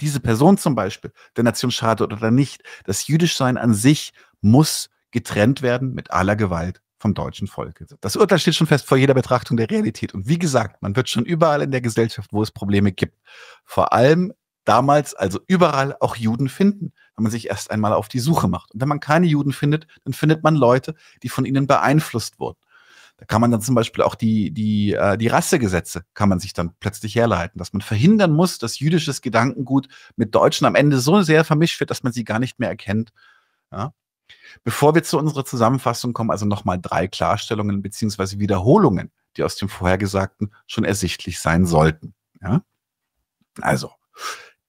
diese Person zum Beispiel der Nation schadet oder nicht, das Jüdischsein an sich muss getrennt werden mit aller Gewalt vom deutschen Volk. Das Urteil steht schon fest vor jeder Betrachtung der Realität. Und wie gesagt, man wird schon überall in der Gesellschaft, wo es Probleme gibt, vor allem damals, also überall auch Juden finden, wenn man sich erst einmal auf die Suche macht. Und wenn man keine Juden findet, dann findet man Leute, die von ihnen beeinflusst wurden. Da kann man dann zum Beispiel auch die, die, äh, die Rassegesetze kann man sich dann plötzlich herleiten, dass man verhindern muss, dass jüdisches Gedankengut mit Deutschen am Ende so sehr vermischt wird, dass man sie gar nicht mehr erkennt. Ja? Bevor wir zu unserer Zusammenfassung kommen, also nochmal drei Klarstellungen beziehungsweise Wiederholungen, die aus dem Vorhergesagten schon ersichtlich sein sollten. Ja? Also,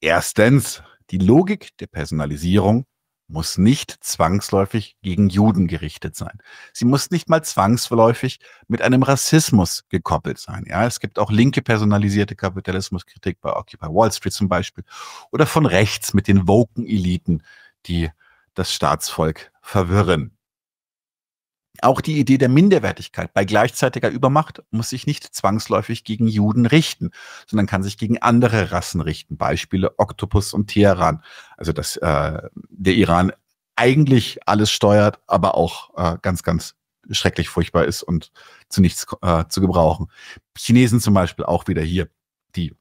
erstens, die Logik der Personalisierung muss nicht zwangsläufig gegen Juden gerichtet sein. Sie muss nicht mal zwangsläufig mit einem Rassismus gekoppelt sein. Ja, es gibt auch linke personalisierte Kapitalismuskritik bei Occupy Wall Street zum Beispiel oder von rechts mit den woken Eliten, die das Staatsvolk verwirren. Auch die Idee der Minderwertigkeit bei gleichzeitiger Übermacht muss sich nicht zwangsläufig gegen Juden richten, sondern kann sich gegen andere Rassen richten. Beispiele Oktopus und Teheran. Also dass äh, der Iran eigentlich alles steuert, aber auch äh, ganz, ganz schrecklich furchtbar ist und zu nichts äh, zu gebrauchen. Chinesen zum Beispiel auch wieder hier, die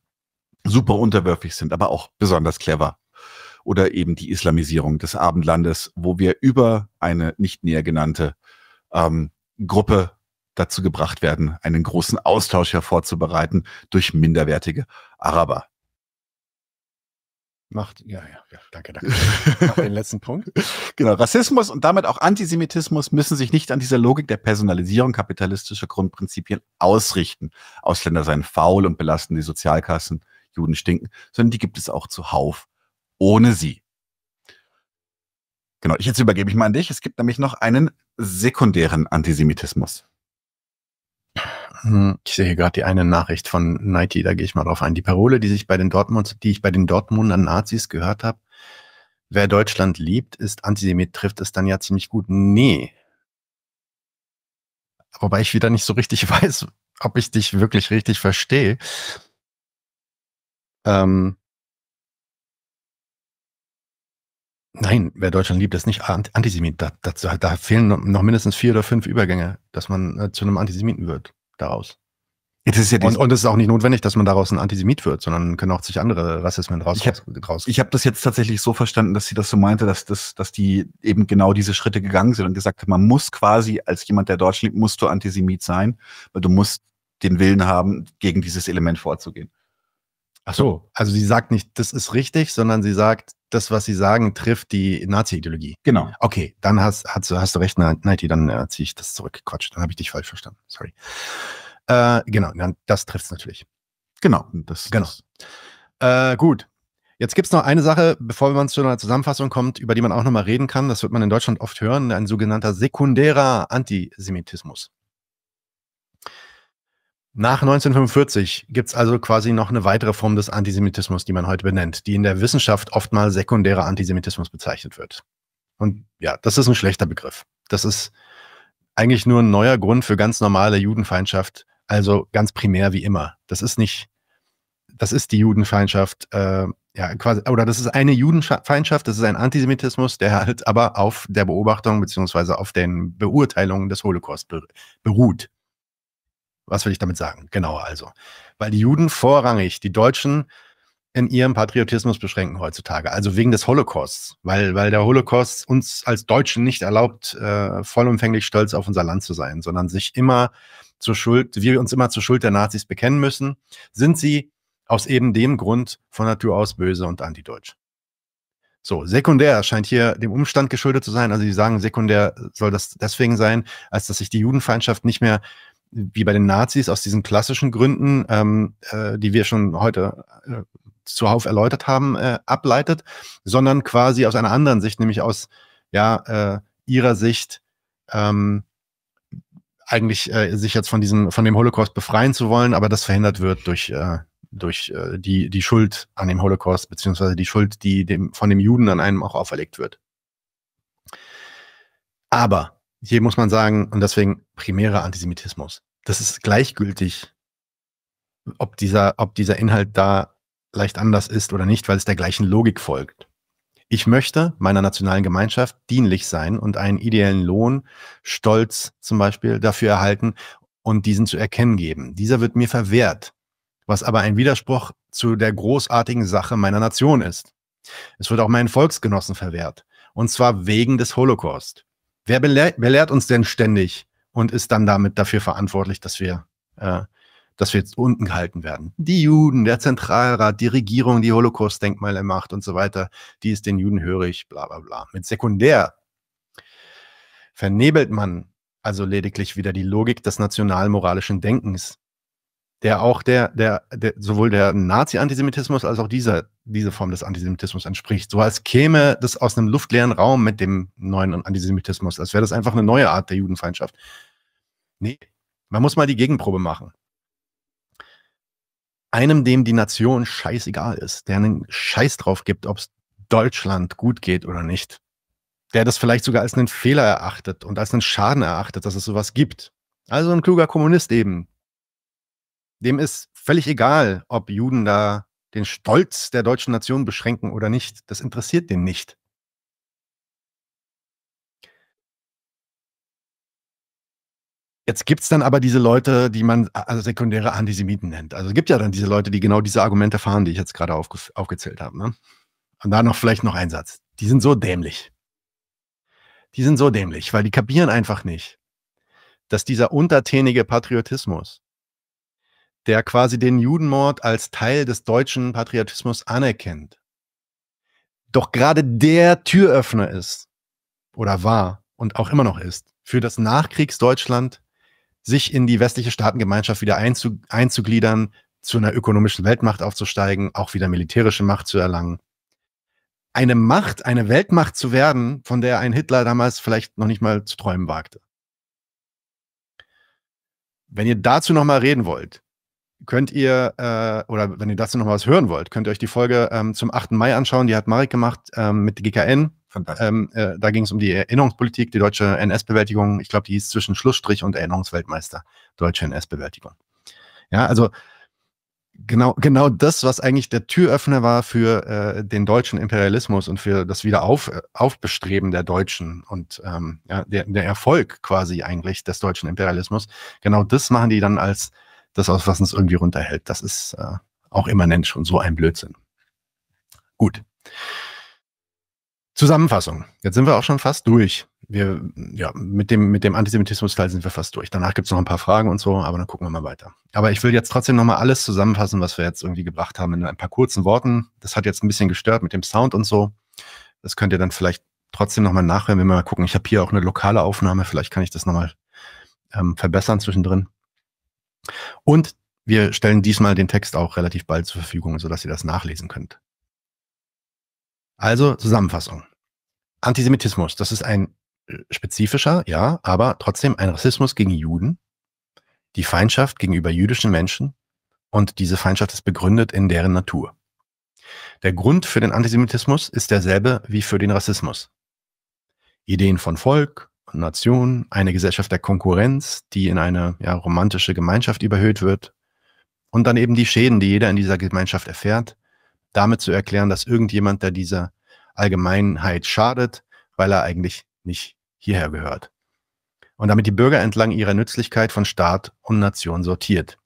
super unterwürfig sind, aber auch besonders clever oder eben die Islamisierung des Abendlandes, wo wir über eine nicht näher genannte ähm, Gruppe dazu gebracht werden, einen großen Austausch hervorzubereiten durch minderwertige Araber. Macht, ja, ja, ja, danke, danke. Mach den letzten Punkt. Genau, Rassismus und damit auch Antisemitismus müssen sich nicht an dieser Logik der Personalisierung kapitalistischer Grundprinzipien ausrichten. Ausländer seien faul und belasten die Sozialkassen, Juden stinken, sondern die gibt es auch zuhauf ohne sie. Genau, ich jetzt übergebe ich mal an dich. Es gibt nämlich noch einen sekundären Antisemitismus. Hm, ich sehe gerade die eine Nachricht von Nike, da gehe ich mal drauf ein. Die Parole, die, sich bei den Dortmund, die ich bei den Dortmunder Nazis gehört habe, wer Deutschland liebt, ist Antisemit, trifft es dann ja ziemlich gut. Nee. Wobei ich wieder nicht so richtig weiß, ob ich dich wirklich richtig verstehe. Ähm, Nein, wer Deutschland liebt, ist nicht Antisemit. Da, da, da, fehlen noch mindestens vier oder fünf Übergänge, dass man äh, zu einem Antisemiten wird daraus. Ja und, und, es ist auch nicht notwendig, dass man daraus ein Antisemit wird, sondern können auch sich andere Rassismen draus. Ich habe hab das jetzt tatsächlich so verstanden, dass sie das so meinte, dass, dass, dass die eben genau diese Schritte gegangen sind und gesagt hat, man muss quasi als jemand, der Deutsch liebt, musst du Antisemit sein, weil du musst den Willen haben, gegen dieses Element vorzugehen. Ach so, also sie sagt nicht, das ist richtig, sondern sie sagt, das, was sie sagen, trifft die Nazi-Ideologie. Genau. Okay, dann hast, hast, hast du recht, Nighty, dann äh, ziehe ich das zurück. Quatsch, dann habe ich dich falsch verstanden. Sorry. Äh, genau, dann, das trifft es natürlich. Genau. Das, genau. Das. Äh, gut. Jetzt gibt es noch eine Sache, bevor man zu einer Zusammenfassung kommt, über die man auch nochmal reden kann. Das wird man in Deutschland oft hören. Ein sogenannter sekundärer Antisemitismus. Nach 1945 gibt es also quasi noch eine weitere Form des Antisemitismus, die man heute benennt, die in der Wissenschaft oftmals sekundärer Antisemitismus bezeichnet wird. Und ja, das ist ein schlechter Begriff. Das ist eigentlich nur ein neuer Grund für ganz normale Judenfeindschaft, also ganz primär wie immer. Das ist nicht, das ist die Judenfeindschaft, äh, ja, quasi, oder das ist eine Judenfeindschaft, das ist ein Antisemitismus, der halt aber auf der Beobachtung bzw. auf den Beurteilungen des Holocaust beruht. Was will ich damit sagen? Genau, also. Weil die Juden vorrangig die Deutschen in ihrem Patriotismus beschränken heutzutage, also wegen des Holocausts, weil, weil der Holocaust uns als Deutschen nicht erlaubt, äh, vollumfänglich stolz auf unser Land zu sein, sondern sich immer zur Schuld, wir uns immer zur Schuld der Nazis bekennen müssen, sind sie aus eben dem Grund von Natur aus böse und antideutsch. So, sekundär scheint hier dem Umstand geschuldet zu sein. Also sie sagen, sekundär soll das deswegen sein, als dass sich die Judenfeindschaft nicht mehr wie bei den Nazis aus diesen klassischen Gründen, ähm, äh, die wir schon heute äh, zuhauf erläutert haben, äh, ableitet, sondern quasi aus einer anderen Sicht, nämlich aus ja, äh, ihrer Sicht ähm, eigentlich äh, sich jetzt von diesem, von dem Holocaust befreien zu wollen, aber das verhindert wird durch, äh, durch äh, die, die Schuld an dem Holocaust, beziehungsweise die Schuld, die dem, von dem Juden an einem auch auferlegt wird. Aber hier muss man sagen, und deswegen primärer Antisemitismus. Das ist gleichgültig, ob dieser, ob dieser Inhalt da leicht anders ist oder nicht, weil es der gleichen Logik folgt. Ich möchte meiner nationalen Gemeinschaft dienlich sein und einen ideellen Lohn, Stolz zum Beispiel, dafür erhalten und diesen zu erkennen geben. Dieser wird mir verwehrt, was aber ein Widerspruch zu der großartigen Sache meiner Nation ist. Es wird auch meinen Volksgenossen verwehrt, und zwar wegen des Holocaust. Wer belehrt, belehrt uns denn ständig und ist dann damit dafür verantwortlich, dass wir, äh, dass wir jetzt unten gehalten werden? Die Juden, der Zentralrat, die Regierung, die Holocaust-Denkmale macht und so weiter, die ist den Juden hörig, bla bla bla. Mit Sekundär vernebelt man also lediglich wieder die Logik des nationalmoralischen Denkens, der auch der, der, der sowohl der Nazi-Antisemitismus als auch dieser diese Form des Antisemitismus entspricht. So als käme das aus einem luftleeren Raum mit dem neuen Antisemitismus, als wäre das einfach eine neue Art der Judenfeindschaft. Nee, man muss mal die Gegenprobe machen. Einem, dem die Nation scheißegal ist, der einen Scheiß drauf gibt, ob es Deutschland gut geht oder nicht, der das vielleicht sogar als einen Fehler erachtet und als einen Schaden erachtet, dass es sowas gibt. Also ein kluger Kommunist eben. Dem ist völlig egal, ob Juden da den Stolz der deutschen Nation beschränken oder nicht. Das interessiert den nicht. Jetzt gibt es dann aber diese Leute, die man also sekundäre Antisemiten nennt. Also es gibt ja dann diese Leute, die genau diese Argumente fahren, die ich jetzt gerade aufge aufgezählt habe. Ne? Und da noch vielleicht noch ein Satz. Die sind so dämlich. Die sind so dämlich, weil die kapieren einfach nicht, dass dieser untertänige Patriotismus, der quasi den Judenmord als Teil des deutschen Patriotismus anerkennt, doch gerade der Türöffner ist oder war und auch immer noch ist für das Nachkriegsdeutschland, sich in die westliche Staatengemeinschaft wieder einzug einzugliedern, zu einer ökonomischen Weltmacht aufzusteigen, auch wieder militärische Macht zu erlangen. Eine Macht, eine Weltmacht zu werden, von der ein Hitler damals vielleicht noch nicht mal zu träumen wagte. Wenn ihr dazu nochmal reden wollt, könnt ihr, äh, oder wenn ihr dazu noch was hören wollt, könnt ihr euch die Folge ähm, zum 8. Mai anschauen. Die hat Marek gemacht ähm, mit GKN. Ähm, äh, da ging es um die Erinnerungspolitik, die deutsche NS-Bewältigung. Ich glaube, die hieß zwischen Schlussstrich und Erinnerungsweltmeister, deutsche NS-Bewältigung. Ja, also genau, genau das, was eigentlich der Türöffner war für äh, den deutschen Imperialismus und für das Wiederaufbestreben äh, der Deutschen und ähm, ja, der, der Erfolg quasi eigentlich des deutschen Imperialismus. Genau das machen die dann als das aus, was uns irgendwie runterhält. Das ist äh, auch immanent schon so ein Blödsinn. Gut. Zusammenfassung. Jetzt sind wir auch schon fast durch. Wir, ja, mit dem, mit dem Antisemitismus-Teil sind wir fast durch. Danach gibt es noch ein paar Fragen und so, aber dann gucken wir mal weiter. Aber ich will jetzt trotzdem nochmal alles zusammenfassen, was wir jetzt irgendwie gebracht haben in ein paar kurzen Worten. Das hat jetzt ein bisschen gestört mit dem Sound und so. Das könnt ihr dann vielleicht trotzdem nochmal nachhören, wenn wir mal gucken. Ich habe hier auch eine lokale Aufnahme, vielleicht kann ich das nochmal ähm, verbessern zwischendrin. Und wir stellen diesmal den Text auch relativ bald zur Verfügung, sodass ihr das nachlesen könnt. Also Zusammenfassung. Antisemitismus, das ist ein äh, spezifischer, ja, aber trotzdem ein Rassismus gegen Juden, die Feindschaft gegenüber jüdischen Menschen und diese Feindschaft ist begründet in deren Natur. Der Grund für den Antisemitismus ist derselbe wie für den Rassismus. Ideen von Volk, Nation, eine Gesellschaft der Konkurrenz, die in eine ja, romantische Gemeinschaft überhöht wird und dann eben die Schäden, die jeder in dieser Gemeinschaft erfährt, damit zu erklären, dass irgendjemand, der dieser Allgemeinheit schadet, weil er eigentlich nicht hierher gehört. Und damit die Bürger entlang ihrer Nützlichkeit von Staat und Nation sortiert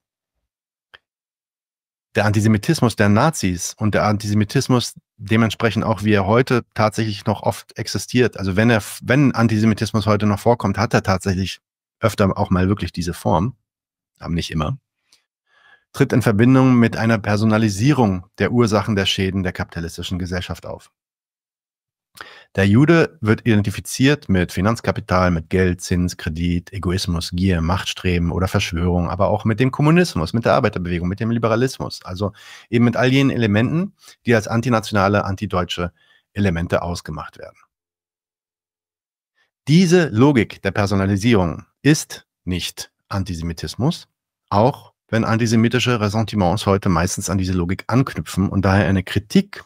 der Antisemitismus der Nazis und der Antisemitismus dementsprechend auch, wie er heute tatsächlich noch oft existiert. Also wenn er, wenn Antisemitismus heute noch vorkommt, hat er tatsächlich öfter auch mal wirklich diese Form, aber nicht immer, tritt in Verbindung mit einer Personalisierung der Ursachen der Schäden der kapitalistischen Gesellschaft auf. Der Jude wird identifiziert mit Finanzkapital, mit Geld, Zins, Kredit, Egoismus, Gier, Machtstreben oder Verschwörung, aber auch mit dem Kommunismus, mit der Arbeiterbewegung, mit dem Liberalismus. Also eben mit all jenen Elementen, die als antinationale, antideutsche Elemente ausgemacht werden. Diese Logik der Personalisierung ist nicht Antisemitismus, auch wenn antisemitische Ressentiments heute meistens an diese Logik anknüpfen und daher eine Kritik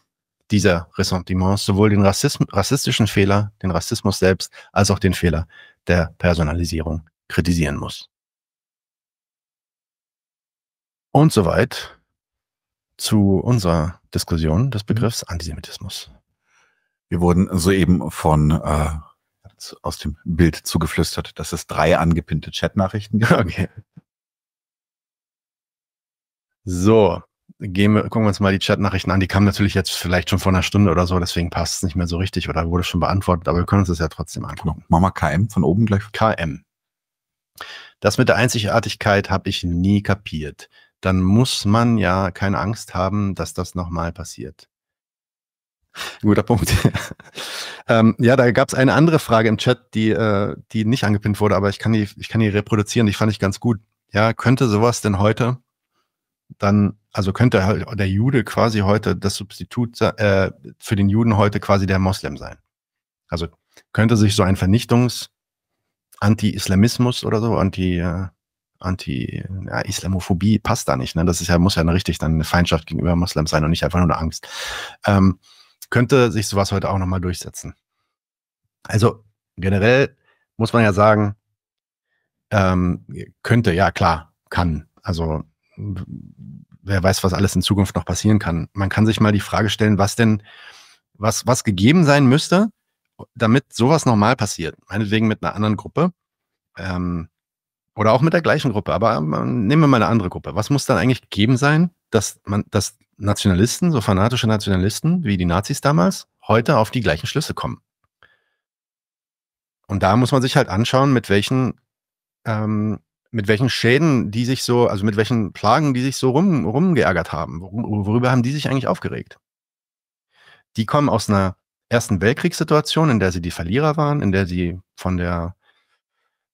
dieser Ressentiments sowohl den Rassism rassistischen Fehler, den Rassismus selbst, als auch den Fehler der Personalisierung kritisieren muss. Und soweit zu unserer Diskussion des mhm. Begriffs Antisemitismus. Wir wurden soeben von äh, aus dem Bild zugeflüstert, dass es drei angepinnte Chatnachrichten gibt. Okay. So, gehen wir, gucken wir uns mal die Chatnachrichten an. Die kamen natürlich jetzt vielleicht schon vor einer Stunde oder so, deswegen passt es nicht mehr so richtig oder wurde schon beantwortet, aber wir können uns das ja trotzdem angucken. Genau. wir KM von oben gleich. KM. Das mit der Einzigartigkeit habe ich nie kapiert. Dann muss man ja keine Angst haben, dass das nochmal passiert. Guter Punkt. ähm, ja, da gab es eine andere Frage im Chat, die, äh, die nicht angepinnt wurde, aber ich kann die, ich kann die reproduzieren. Die fand ich ganz gut. Ja, könnte sowas denn heute dann, also könnte halt der Jude quasi heute das Substitut äh, für den Juden heute quasi der Moslem sein. Also könnte sich so ein Vernichtungs- Anti-Islamismus oder so, Anti, äh, Anti, ja, Islamophobie passt da nicht. Ne? Das ist ja, muss ja eine richtig dann eine Feindschaft gegenüber Moslems sein und nicht einfach nur eine Angst. Ähm, könnte sich sowas heute auch nochmal durchsetzen. Also generell muss man ja sagen, ähm, könnte, ja klar, kann. Also wer weiß, was alles in Zukunft noch passieren kann. Man kann sich mal die Frage stellen, was denn, was, was gegeben sein müsste, damit sowas nochmal passiert. Meinetwegen mit einer anderen Gruppe. Ähm, oder auch mit der gleichen Gruppe, aber ähm, nehmen wir mal eine andere Gruppe. Was muss dann eigentlich gegeben sein, dass man, dass Nationalisten, so fanatische Nationalisten wie die Nazis damals, heute auf die gleichen Schlüsse kommen? Und da muss man sich halt anschauen, mit welchen ähm, mit welchen Schäden die sich so, also mit welchen Plagen die sich so rum, rumgeärgert haben. worüber haben die sich eigentlich aufgeregt? Die kommen aus einer Ersten Weltkriegssituation, in der sie die Verlierer waren, in der sie von der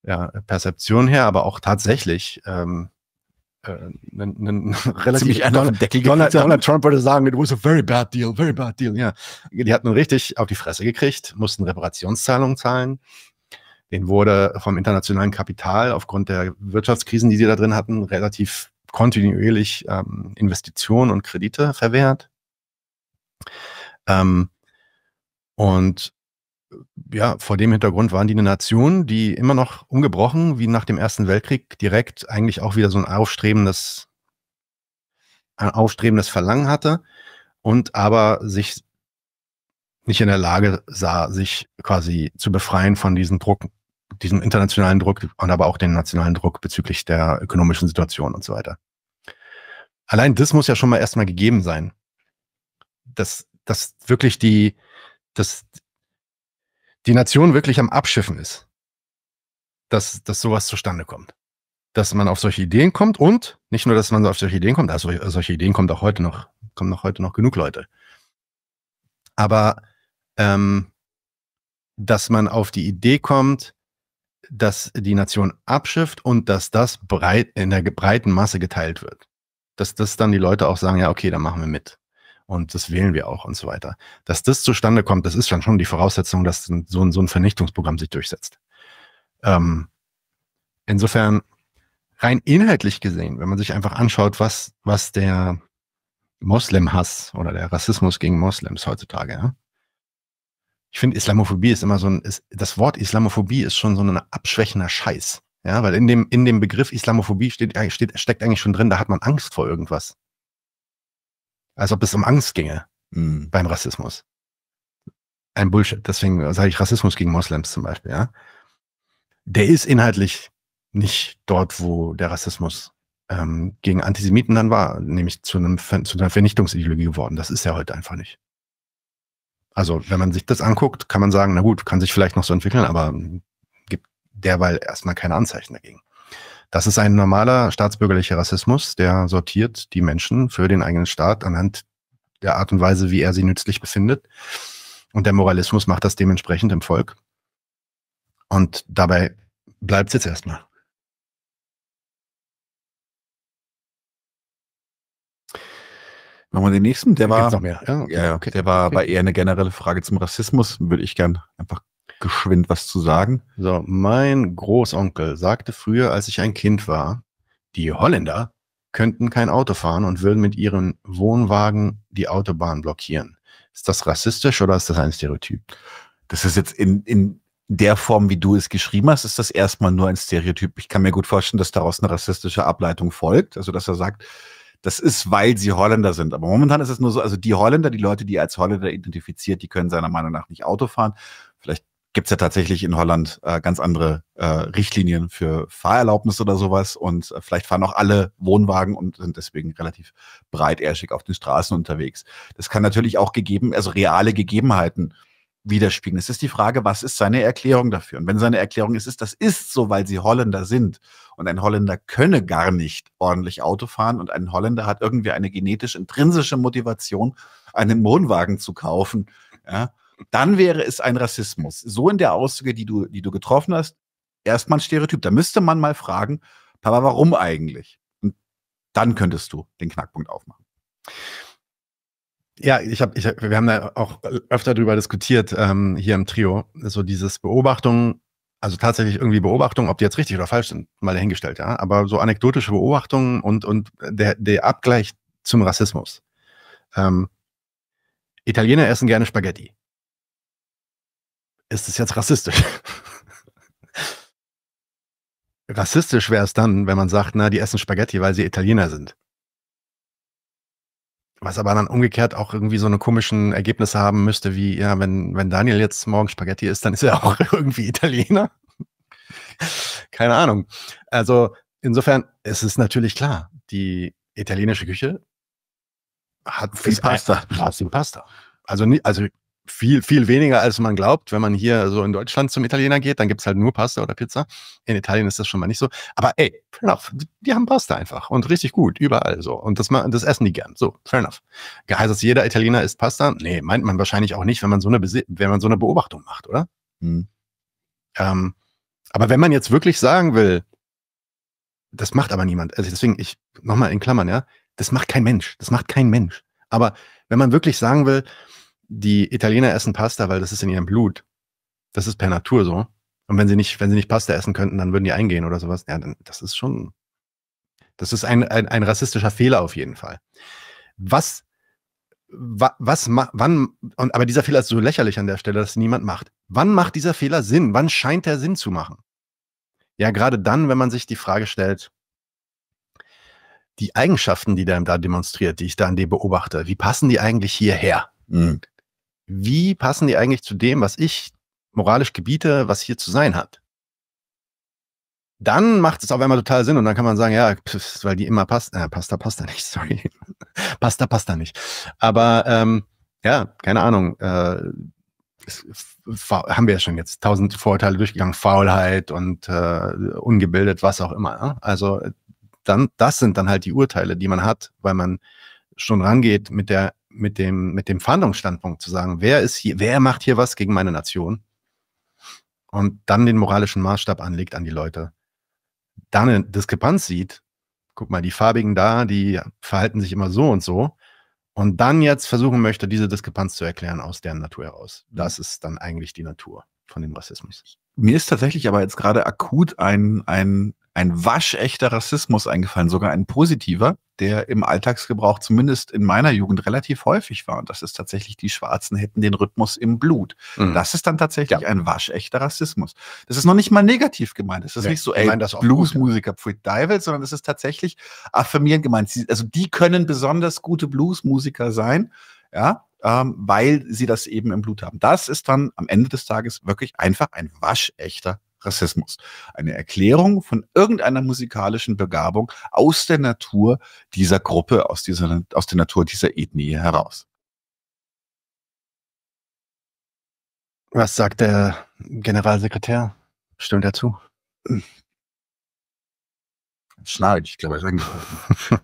ja, Perzeption her, aber auch tatsächlich ähm, äh, einen, relativ Ziemlich Donald, Deckel Donald, Donald Trump würde sagen, it was a very bad deal, very bad deal. Ja, die hatten richtig auf die Fresse gekriegt, mussten Reparationszahlungen zahlen, den wurde vom internationalen Kapital aufgrund der Wirtschaftskrisen, die sie da drin hatten, relativ kontinuierlich ähm, Investitionen und Kredite verwehrt. Ähm, und äh, ja, vor dem Hintergrund waren die eine Nation, die immer noch ungebrochen, wie nach dem Ersten Weltkrieg, direkt eigentlich auch wieder so ein aufstrebendes, ein aufstrebendes Verlangen hatte und aber sich nicht in der Lage sah, sich quasi zu befreien von diesen Drucken diesem internationalen Druck und aber auch den nationalen Druck bezüglich der ökonomischen Situation und so weiter. Allein das muss ja schon mal erstmal gegeben sein, dass, dass wirklich die, dass die Nation wirklich am Abschiffen ist, dass, dass sowas zustande kommt. Dass man auf solche Ideen kommt und nicht nur, dass man auf solche Ideen kommt, also solche Ideen kommt auch heute noch, kommen auch heute noch genug Leute. Aber ähm, dass man auf die Idee kommt, dass die Nation abschifft und dass das breit, in der breiten Masse geteilt wird. Dass das dann die Leute auch sagen, ja, okay, dann machen wir mit. Und das wählen wir auch und so weiter. Dass das zustande kommt, das ist dann schon die Voraussetzung, dass so ein, so ein Vernichtungsprogramm sich durchsetzt. Ähm, insofern, rein inhaltlich gesehen, wenn man sich einfach anschaut, was, was der Moslem-Hass oder der Rassismus gegen Moslems heutzutage, ja, ich finde, Islamophobie ist immer so ein, ist, das Wort Islamophobie ist schon so ein abschwächender Scheiß. Ja, weil in dem, in dem Begriff Islamophobie steht, steht, steckt eigentlich schon drin, da hat man Angst vor irgendwas. Als ob es um Angst ginge mhm. beim Rassismus. Ein Bullshit. Deswegen sage ich Rassismus gegen Moslems zum Beispiel, ja. Der ist inhaltlich nicht dort, wo der Rassismus ähm, gegen Antisemiten dann war, nämlich zu, einem, zu einer Vernichtungsideologie geworden. Das ist er heute einfach nicht. Also wenn man sich das anguckt, kann man sagen, na gut, kann sich vielleicht noch so entwickeln, aber gibt derweil erstmal keine Anzeichen dagegen. Das ist ein normaler staatsbürgerlicher Rassismus, der sortiert die Menschen für den eigenen Staat anhand der Art und Weise, wie er sie nützlich befindet. Und der Moralismus macht das dementsprechend im Volk. Und dabei bleibt es jetzt erstmal. Machen wir den nächsten? Der war, noch mehr. Ja, okay. ja, okay. der war okay. bei eher eine generelle Frage zum Rassismus. Würde ich gern einfach geschwind was zu sagen. So, mein Großonkel sagte früher, als ich ein Kind war, die Holländer könnten kein Auto fahren und würden mit ihren Wohnwagen die Autobahn blockieren. Ist das rassistisch oder ist das ein Stereotyp? Das ist jetzt in, in der Form, wie du es geschrieben hast, ist das erstmal nur ein Stereotyp. Ich kann mir gut vorstellen, dass daraus eine rassistische Ableitung folgt. Also, dass er sagt, das ist, weil sie Holländer sind. Aber momentan ist es nur so, also die Holländer, die Leute, die er als Holländer identifiziert, die können seiner Meinung nach nicht Auto fahren. Vielleicht gibt es ja tatsächlich in Holland äh, ganz andere äh, Richtlinien für Fahrerlaubnis oder sowas. Und äh, vielleicht fahren auch alle Wohnwagen und sind deswegen relativ breitärschig auf den Straßen unterwegs. Das kann natürlich auch gegeben, also reale Gegebenheiten widerspiegeln. Es ist die Frage, was ist seine Erklärung dafür? Und wenn seine Erklärung ist, ist, das ist so, weil sie Holländer sind und ein Holländer könne gar nicht ordentlich Auto fahren und ein Holländer hat irgendwie eine genetisch intrinsische Motivation, einen Wohnwagen zu kaufen, ja, dann wäre es ein Rassismus. So in der Aussage, die du, die du getroffen hast, erstmal ein Stereotyp. Da müsste man mal fragen, Papa, warum eigentlich? Und dann könntest du den Knackpunkt aufmachen. Ja, ich habe, ich, wir haben da auch öfter drüber diskutiert ähm, hier im Trio. So dieses Beobachtung, also tatsächlich irgendwie Beobachtung, ob die jetzt richtig oder falsch sind, mal dahingestellt, ja. Aber so anekdotische Beobachtungen und und der der Abgleich zum Rassismus. Ähm, Italiener essen gerne Spaghetti. Ist das jetzt rassistisch? rassistisch wäre es dann, wenn man sagt, na, die essen Spaghetti, weil sie Italiener sind. Was aber dann umgekehrt auch irgendwie so eine komischen Ergebnisse haben müsste, wie, ja, wenn, wenn Daniel jetzt morgen Spaghetti isst, dann ist er auch irgendwie Italiener. Keine Ahnung. Also insofern, es ist natürlich klar, die italienische Küche hat viel Pasta. Ein, hat viel Pasta. Also, also viel, viel weniger, als man glaubt. Wenn man hier so in Deutschland zum Italiener geht, dann gibt es halt nur Pasta oder Pizza. In Italien ist das schon mal nicht so. Aber ey, fair enough. Die haben Pasta einfach und richtig gut, überall so. Und das, das essen die gern. So, fair enough. Heißt das, jeder Italiener isst Pasta? Nee, meint man wahrscheinlich auch nicht, wenn man so eine, Bese wenn man so eine Beobachtung macht, oder? Mhm. Ähm, aber wenn man jetzt wirklich sagen will, das macht aber niemand. Also deswegen, ich, nochmal in Klammern, ja, das macht kein Mensch. Das macht kein Mensch. Aber wenn man wirklich sagen will, die Italiener essen Pasta, weil das ist in ihrem Blut. Das ist per Natur so. Und wenn sie nicht, wenn sie nicht Pasta essen könnten, dann würden die eingehen oder sowas. Ja, dann, das ist schon, das ist ein, ein, ein rassistischer Fehler auf jeden Fall. Was, wa, was, wann, und, aber dieser Fehler ist so lächerlich an der Stelle, dass niemand macht. Wann macht dieser Fehler Sinn? Wann scheint er Sinn zu machen? Ja, gerade dann, wenn man sich die Frage stellt, die Eigenschaften, die der da demonstriert, die ich da an dem beobachte, wie passen die eigentlich hierher? Mhm wie passen die eigentlich zu dem, was ich moralisch gebiete, was hier zu sein hat? Dann macht es auf einmal total Sinn und dann kann man sagen, ja, pf, weil die immer passt, äh, passt da passt da nicht, sorry, passt da passt da nicht. Aber ähm, ja, keine Ahnung, äh, es, haben wir ja schon jetzt tausend Vorurteile durchgegangen, Faulheit und äh, ungebildet, was auch immer. Ne? Also äh, dann, das sind dann halt die Urteile, die man hat, weil man schon rangeht mit der mit dem, mit dem Verhandlungsstandpunkt zu sagen, wer ist hier, wer macht hier was gegen meine Nation? Und dann den moralischen Maßstab anlegt an die Leute. Dann eine Diskrepanz sieht, guck mal, die Farbigen da, die verhalten sich immer so und so. Und dann jetzt versuchen möchte, diese Diskrepanz zu erklären aus deren Natur heraus. Das ist dann eigentlich die Natur von dem Rassismus. Mir ist tatsächlich aber jetzt gerade akut ein, ein ein waschechter Rassismus eingefallen, sogar ein positiver, der im Alltagsgebrauch zumindest in meiner Jugend relativ häufig war. Und das ist tatsächlich, die Schwarzen hätten den Rhythmus im Blut. Mhm. Das ist dann tatsächlich ja. ein waschechter Rassismus. Das ist noch nicht mal negativ gemeint. Es ist nee, nicht so, ey, Bluesmusiker Pfui Deivel, sondern es ist tatsächlich affirmierend gemeint. Sie, also die können besonders gute Bluesmusiker sein, ja, ähm, weil sie das eben im Blut haben. Das ist dann am Ende des Tages wirklich einfach ein waschechter Rassismus. Eine Erklärung von irgendeiner musikalischen Begabung aus der Natur dieser Gruppe, aus, dieser, aus der Natur dieser Ethnie heraus. Was sagt der Generalsekretär? Stimmt er zu? Schneid, ich glaube, er ist angefangen.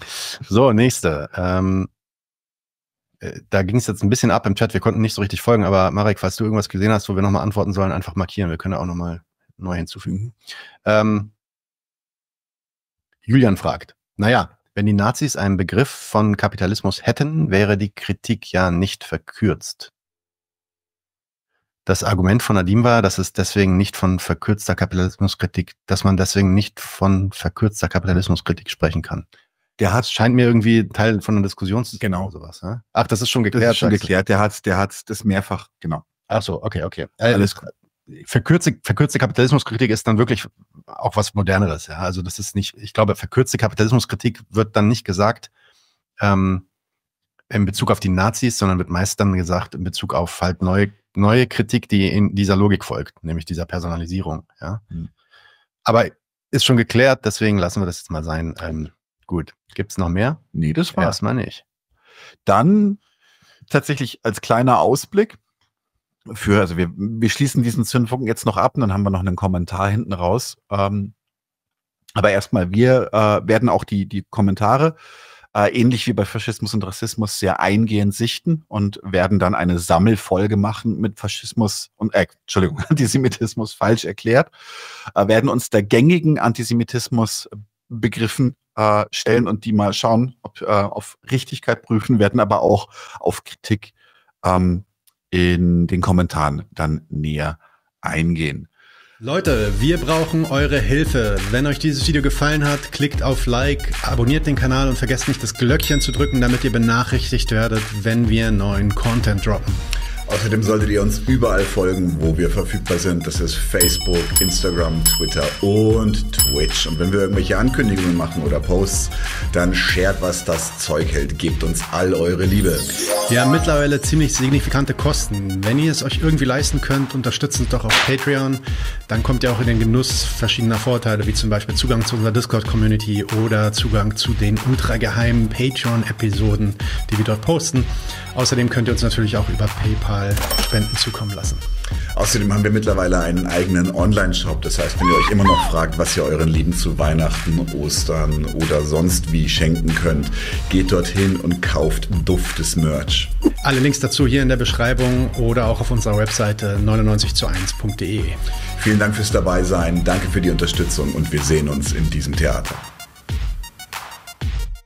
so, nächste. Ähm, da ging es jetzt ein bisschen ab im Chat, wir konnten nicht so richtig folgen, aber Marek, falls du irgendwas gesehen hast, wo wir nochmal antworten sollen, einfach markieren. Wir können auch nochmal neu hinzufügen. Ähm, Julian fragt, naja, wenn die Nazis einen Begriff von Kapitalismus hätten, wäre die Kritik ja nicht verkürzt. Das Argument von Nadim war, dass es deswegen nicht von verkürzter Kapitalismuskritik, dass man deswegen nicht von verkürzter Kapitalismuskritik sprechen kann. Der Harz scheint mir irgendwie Teil von einer Diskussion zu sein. Genau. Sowas, ne? Ach, das ist schon geklärt. Das ist schon geklärt. Der Harz, der hat das mehrfach, genau. Ach so, okay, okay. Alles gut. Äh, verkürzte, verkürzte Kapitalismuskritik ist dann wirklich auch was Moderneres, ja. Also das ist nicht, ich glaube, verkürzte Kapitalismuskritik wird dann nicht gesagt, ähm, in Bezug auf die Nazis, sondern wird meist dann gesagt in Bezug auf halt neue, neue Kritik, die in dieser Logik folgt, nämlich dieser Personalisierung. Ja? Mhm. Aber ist schon geklärt, deswegen lassen wir das jetzt mal sein. Ähm, Gut. Gibt es noch mehr? Nee, das war's. Erstmal nicht. Dann tatsächlich als kleiner Ausblick für, also wir, wir schließen diesen Zündfunken jetzt noch ab und dann haben wir noch einen Kommentar hinten raus. Ähm, aber erstmal, wir äh, werden auch die, die Kommentare äh, ähnlich wie bei Faschismus und Rassismus sehr eingehend sichten und werden dann eine Sammelfolge machen mit Faschismus und äh, Entschuldigung, Antisemitismus falsch erklärt, äh, werden uns der gängigen Antisemitismus begriffen äh, stellen und die mal schauen, ob äh, auf Richtigkeit prüfen, werden aber auch auf Kritik ähm, in den Kommentaren dann näher eingehen. Leute, wir brauchen eure Hilfe. Wenn euch dieses Video gefallen hat, klickt auf Like, abonniert den Kanal und vergesst nicht das Glöckchen zu drücken, damit ihr benachrichtigt werdet, wenn wir neuen Content droppen. Außerdem solltet ihr uns überall folgen, wo wir verfügbar sind. Das ist Facebook, Instagram, Twitter und Twitch. Und wenn wir irgendwelche Ankündigungen machen oder Posts, dann shared, was das Zeug hält. Gebt uns all eure Liebe. Wir haben mittlerweile ziemlich signifikante Kosten. Wenn ihr es euch irgendwie leisten könnt, unterstützt uns doch auf Patreon. Dann kommt ihr auch in den Genuss verschiedener Vorteile, wie zum Beispiel Zugang zu unserer Discord-Community oder Zugang zu den ultrageheimen Patreon-Episoden, die wir dort posten. Außerdem könnt ihr uns natürlich auch über PayPal mal Spenden zukommen lassen. Außerdem haben wir mittlerweile einen eigenen Online-Shop. Das heißt, wenn ihr euch immer noch fragt, was ihr euren Lieben zu Weihnachten, Ostern oder sonst wie schenken könnt, geht dorthin und kauft duftes Merch. Alle Links dazu hier in der Beschreibung oder auch auf unserer Webseite 99zu1.de. Vielen Dank fürs Dabeisein, danke für die Unterstützung und wir sehen uns in diesem Theater.